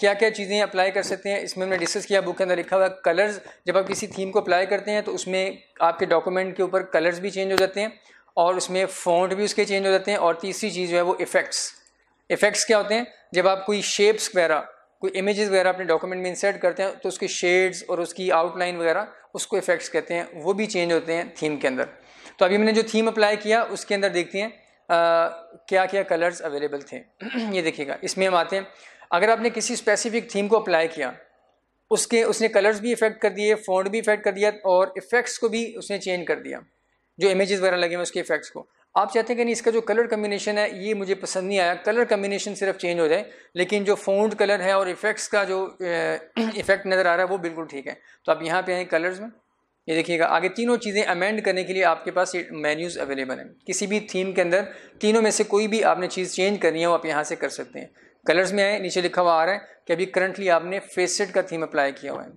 क्या क्या चीज़ें अप्लाई कर सकते हैं इसमें हमने डिस्कस किया बुक के अंदर लिखा हुआ कलर्स जब आप किसी थीम को अप्लाई करते हैं तो उसमें आपके डॉक्यूमेंट के ऊपर कलर्स भी चेंज हो जाते हैं और उसमें फ़ॉन्ट भी उसके चेंज हो जाते हैं और तीसरी चीज़ जो है वो इफ़ेक्ट्स इफ़ेक्ट्स क्या होते हैं जब आप कोई शेप्स वगैरह कोई इमेजेस वगैरह अपने डॉक्यूमेंट में इंसर्ट करते हैं तो उसके शेड्स और उसकी आउटलाइन वगैरह उसको इफ़ेक्ट्स कहते हैं वो भी चेंज होते हैं थीम के अंदर तो अभी मैंने जो थीम अप्लाई किया उसके अंदर देखते हैं क्या क्या कलर्स अवेलेबल थे ये देखिएगा इसमें हम आते हैं अगर आपने किसी स्पेसिफिक थीम को अप्लाई किया उसके उसने कलर्स भी इफेक्ट कर दिए फ़ॉन्ट भी इफेक्ट कर दिया और इफ़ेक्ट्स को भी उसने चेंज कर दिया जो इमेजेस वगैरह लगे हैं उसके इफेक्ट्स को आप चाहते हैं कि नहीं इसका जो कलर कम्बिनेशन है ये मुझे पसंद नहीं आया कलर कम्बिनेशन सिर्फ चेंज हो जाए लेकिन जो फ़ॉन्ट कलर है और इफ़ेक्ट्स का जो इफ़ेक्ट नज़र आ रहा है वो बिल्कुल ठीक है तो आप यहाँ पे आए कलर्स में ये देखिएगा आगे तीनों चीज़ें अमेंड करने के लिए आपके पास ये मेन्यूज़ अवेलेबल हैं किसी भी थीम के अंदर तीनों में से कोई भी आपने चीज़ चेंज करनी है वो आप यहाँ से कर सकते हैं कलर्स में आए नीचे लिखा हुआ आ रहा है कि अभी करंटली आपने फेसेट का थीम अप्लाई किया हुआ है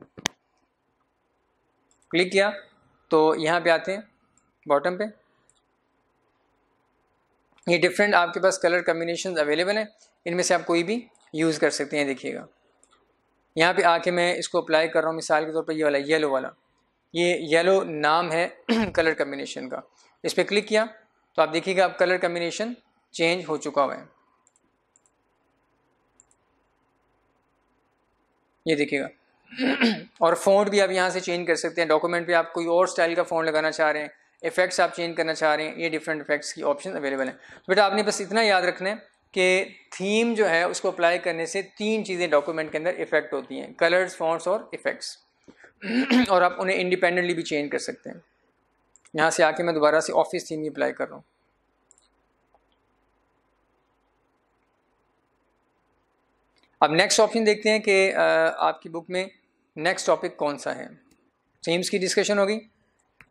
क्लिक किया तो यहाँ पे आते हैं बॉटम पे ये डिफरेंट आपके पास कलर कम्बिनेशन अवेलेबल हैं इनमें से आप कोई भी यूज़ कर सकते हैं देखिएगा यहाँ पे आके मैं इसको अप्लाई कर रहा हूँ मिसाल के तौर पर ये वाला येलो वाला ये येलो नाम है कलर कम्बिनेशन का इस पर क्लिक किया तो आप देखिएगा अब कलर कम्बिनेशन चेंज हो चुका हुआ है ये देखिएगा और फ़ॉन्ट भी आप यहाँ से चेंज कर सकते हैं डॉक्यूमेंट भी आप कोई और स्टाइल का फ़ॉन्ट लगाना चाह रहे हैं इफ़ेक्ट्स आप चेंज करना चाह रहे हैं ये डिफरेंट इफेक्ट्स की ऑप्शन अवेलेबल हैं तो बेटा आपने बस इतना याद रखना है कि थीम जो है उसको अप्लाई करने से तीन चीज़ें डॉक्यूमेंट के अंदर इफेक्ट होती हैं कलर्स फॉन्ट्स और इफेक्ट्स और आप उन्हें इंडिपेंडेंटली भी चेंज कर सकते हैं यहाँ से आके मैं दोबारा से ऑफिस थीम ही अप्लाई कर रहा हूँ अब नेक्स्ट ऑप्शन देखते हैं कि आपकी बुक में नेक्स्ट टॉपिक कौन सा है थीम्स की डिस्कशन होगी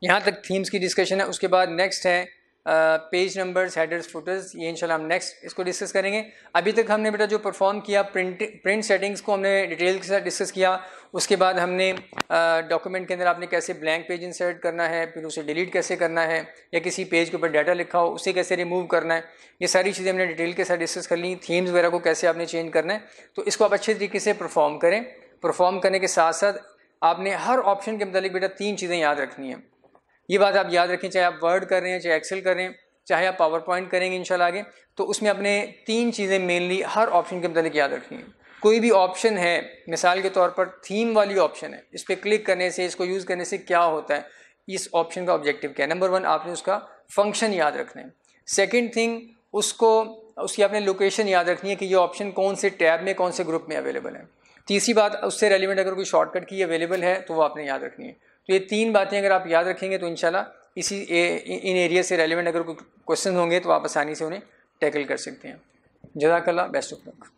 यहाँ तक थीम्स की डिस्कशन है उसके बाद नेक्स्ट है पेज नंबर्स हेडर्स फोटर्स ये इंशाल्लाह हम नेक्स्ट इसको डिस्कस करेंगे अभी तक हमने बेटा जो परफॉर्म किया प्रिंट प्रिंट सेटिंग्स को हमने डिटेल के साथ डिस्कस किया उसके बाद हमने डॉक्यूमेंट के अंदर आपने कैसे ब्लैंक पेज इंसर्ट करना है फिर उसे डिलीट कैसे करना है या किसी पेज के ऊपर डाटा लिखा हो उसे कैसे रिमूव करना है ये सारी चीज़ें हमने डिटेल के साथ डिस्कस कर ली थीम्स वगैरह को कैसे आपने चेंज करना है तो इसको आप अच्छे तरीके से परफॉर्म करें परफॉर्म करने के साथ साथ आपने हर ऑप्शन के मतलब बेटा तीन चीज़ें याद रखनी है ये बात आप याद रखें चाहे आप वर्ड कर रहे हैं चाहे एक्सेल कर रहे हैं चाहे आप पावर पॉइंट करेंगे इन आगे तो उसमें अपने तीन चीज़ें मेनली हर ऑप्शन के मतलब याद रखनी है कोई भी ऑप्शन है मिसाल के तौर पर थीम वाली ऑप्शन है इस पर क्लिक करने से इसको यूज़ करने से क्या होता है इस ऑप्शन का ऑब्जेक्टिव क्या है नंबर वन आपने उसका फंक्शन याद रखना है सेकेंड थिंग उसको उसकी आपने लोकेशन याद रखनी है कि ये ऑप्शन कौन से टैब में कौन से ग्रुप में अवेलेबल है तीसरी बात उससे रेलिवेंट अगर कोई शॉर्टकट की अवेलेबल है तो वो आपने याद रखनी है तो ये तीन बातें अगर आप याद रखेंगे तो इन इसी ए, इन एरिया से रेलिवेंट अगर कोई क्वेश्चन होंगे तो आप आसानी से उन्हें टैकल कर सकते हैं जजाकला बेस्ट ऑफ लक